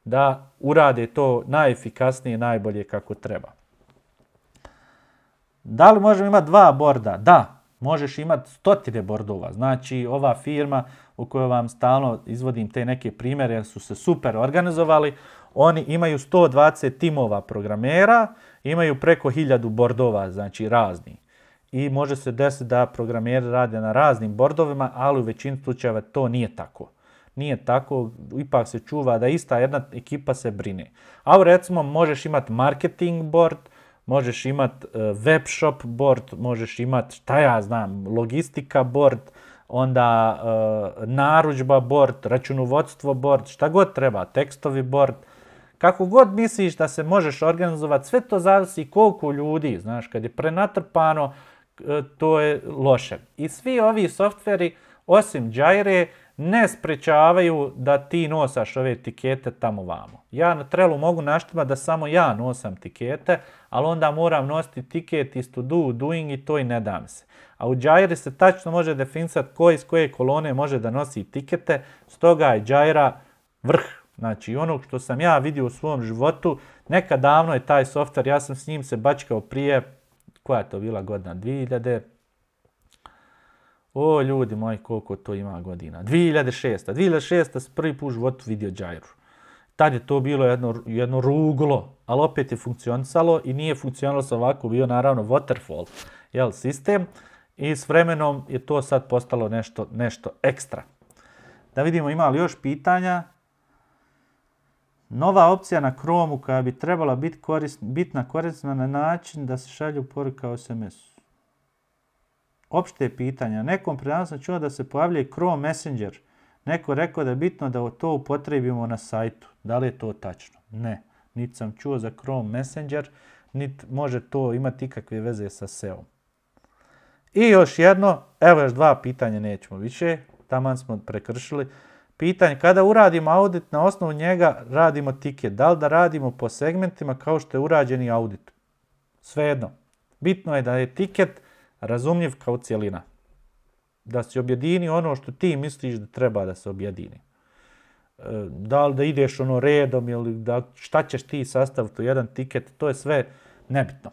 da urade to najefikasnije najbolje kako treba. Da li možemo imati dva borda? Da, možeš imati stotine bordova. Znači, ova firma u kojoj vam stalno izvodim te neke primjere jer su se super organizovali, oni imaju 120 timova programera, imaju preko 1000 bordova, znači razni. I može se desiti da programeri rade na raznim bordovima, ali u većini slučajeva to nije tako nije tako, ipak se čuva da ista jedna ekipa se brine. A recimo možeš imati marketing board, možeš imati e, web shop board, možeš imati šta ja znam, logistika board, onda e, narudžba board, računovodstvo board, šta god treba, tekstovi board. Kako god misliš da se možeš organizovati, sve to zavisi koliko ljudi, znaš, kad je prenatrpano, e, to je loše. I svi ovi softveri, osim Jire, ne sprečavaju da ti nosaš ove tikete tamo vamo. Ja na trelu mogu naštima da samo ja nosam tikete, ali onda moram nositi tiket iz to do, doing i to i ne dam se. A u džajri se tačno može definisati ko iz koje kolone može da nosi tikete, stoga je Jaira vrh. Znači onog što sam ja vidio u svom životu, nekad davno je taj softver, ja sam s njim se bačkao prije, koja je to bila godina, 2000, o, ljudi moji, koliko to ima godina. 2006. 2006. se prvi put u vidio džajru. Tad je to bilo jedno, jedno ruglo, ali opet je funkcionisalo i nije funkcionalo sa ovako, bio naravno waterfall jel, sistem. I s vremenom je to sad postalo nešto, nešto ekstra. Da vidimo ima li još pitanja. Nova opcija na Chromu koja bi trebala biti korisna, bitna korisna na način da se šalju poruka o SMS-u opšte pitanja. Nekom pre sam čuo da se pojavljuje Chrome Messenger. Neko rekao da je bitno da to upotrebimo na sajtu. Da li je to tačno? Ne. Niti sam čuo za Chrome Messenger, niti može to imati ikakve veze sa seo I još jedno, evo još dva pitanja, nećemo više, taman smo prekršili. Pitanje, kada uradimo audit, na osnovu njega radimo tiket. Da li da radimo po segmentima kao što je urađeni audit? Svejedno. Bitno je da je tiket razumljiv kao cijelina. Da se objedini ono što ti misliš da treba da se objedini. E, da li da ideš ono redom ili da šta ćeš ti sastaviti u jedan tiket, to je sve nebitno.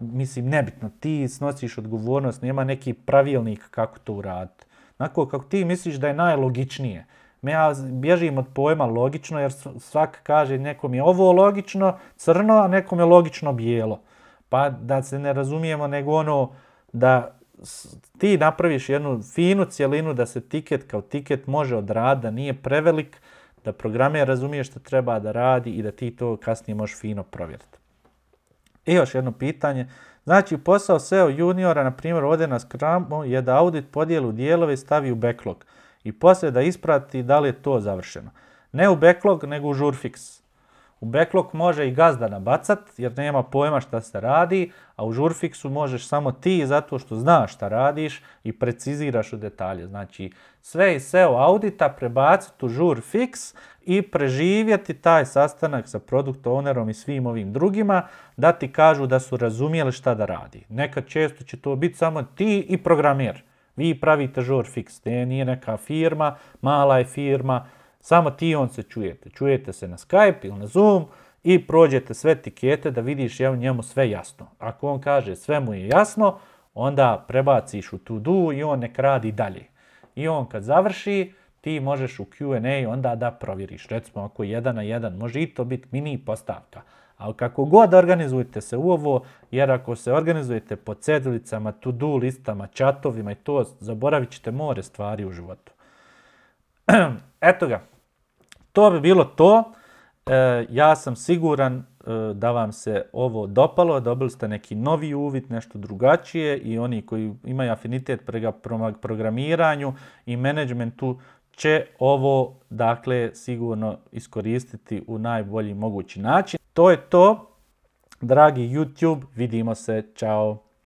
Mislim, nebitno. Ti snosiš odgovornost, nema neki pravilnik kako to uraditi. Onako kako ti misliš da je najlogičnije. Ja bježim od pojma logično jer svak kaže nekom je ovo logično crno, a nekom je logično bijelo. Pa da se ne razumijemo nego ono da ti napraviš jednu finu cjelinu da se tiket kao tiket može odraditi, da nije prevelik, da programer razumije što treba da radi i da ti to kasnije možeš fino provjeriti. I još jedno pitanje. Znači, posao SEO juniora, na primjer ode na skramu je da audit podijelu dijelove stavi u backlog i poslije da isprati da li je to završeno. Ne u backlog, nego u žurfiks. U backlog može i gazda nabacat jer nema pojma šta se radi, a u žurfiksu možeš samo ti zato što znaš šta radiš i preciziraš u detalje. Znači sve iz SEO audita prebaciti u žurfiks i preživjeti taj sastanak sa product ownerom i svim ovim drugima da ti kažu da su razumjeli šta da radi. Nekad često će to biti samo ti i programer. Vi pravite žurfiks, te nije neka firma, mala je firma, samo ti on se čujete. Čujete se na Skype ili na Zoom i prođete sve tikete da vidiš je njemu sve jasno. Ako on kaže sve mu je jasno, onda prebaciš u to do i on nek radi dalje. I on kad završi, ti možeš u Q&A onda da provjeriš. Recimo ako jedan na jedan, može i to biti mini postavka. Ali kako god organizujete se u ovo, jer ako se organizujete po cedulicama, to-do listama, čatovima i to, zaboravit ćete more stvari u životu. Eto ga, to bi bilo to. E, ja sam siguran e, da vam se ovo dopalo, dobili ste neki novi uvid, nešto drugačije i oni koji imaju afinitet prema programiranju i menadžmentu će ovo dakle sigurno iskoristiti u najbolji mogući način. To je to. Dragi YouTube, vidimo se. Ćao.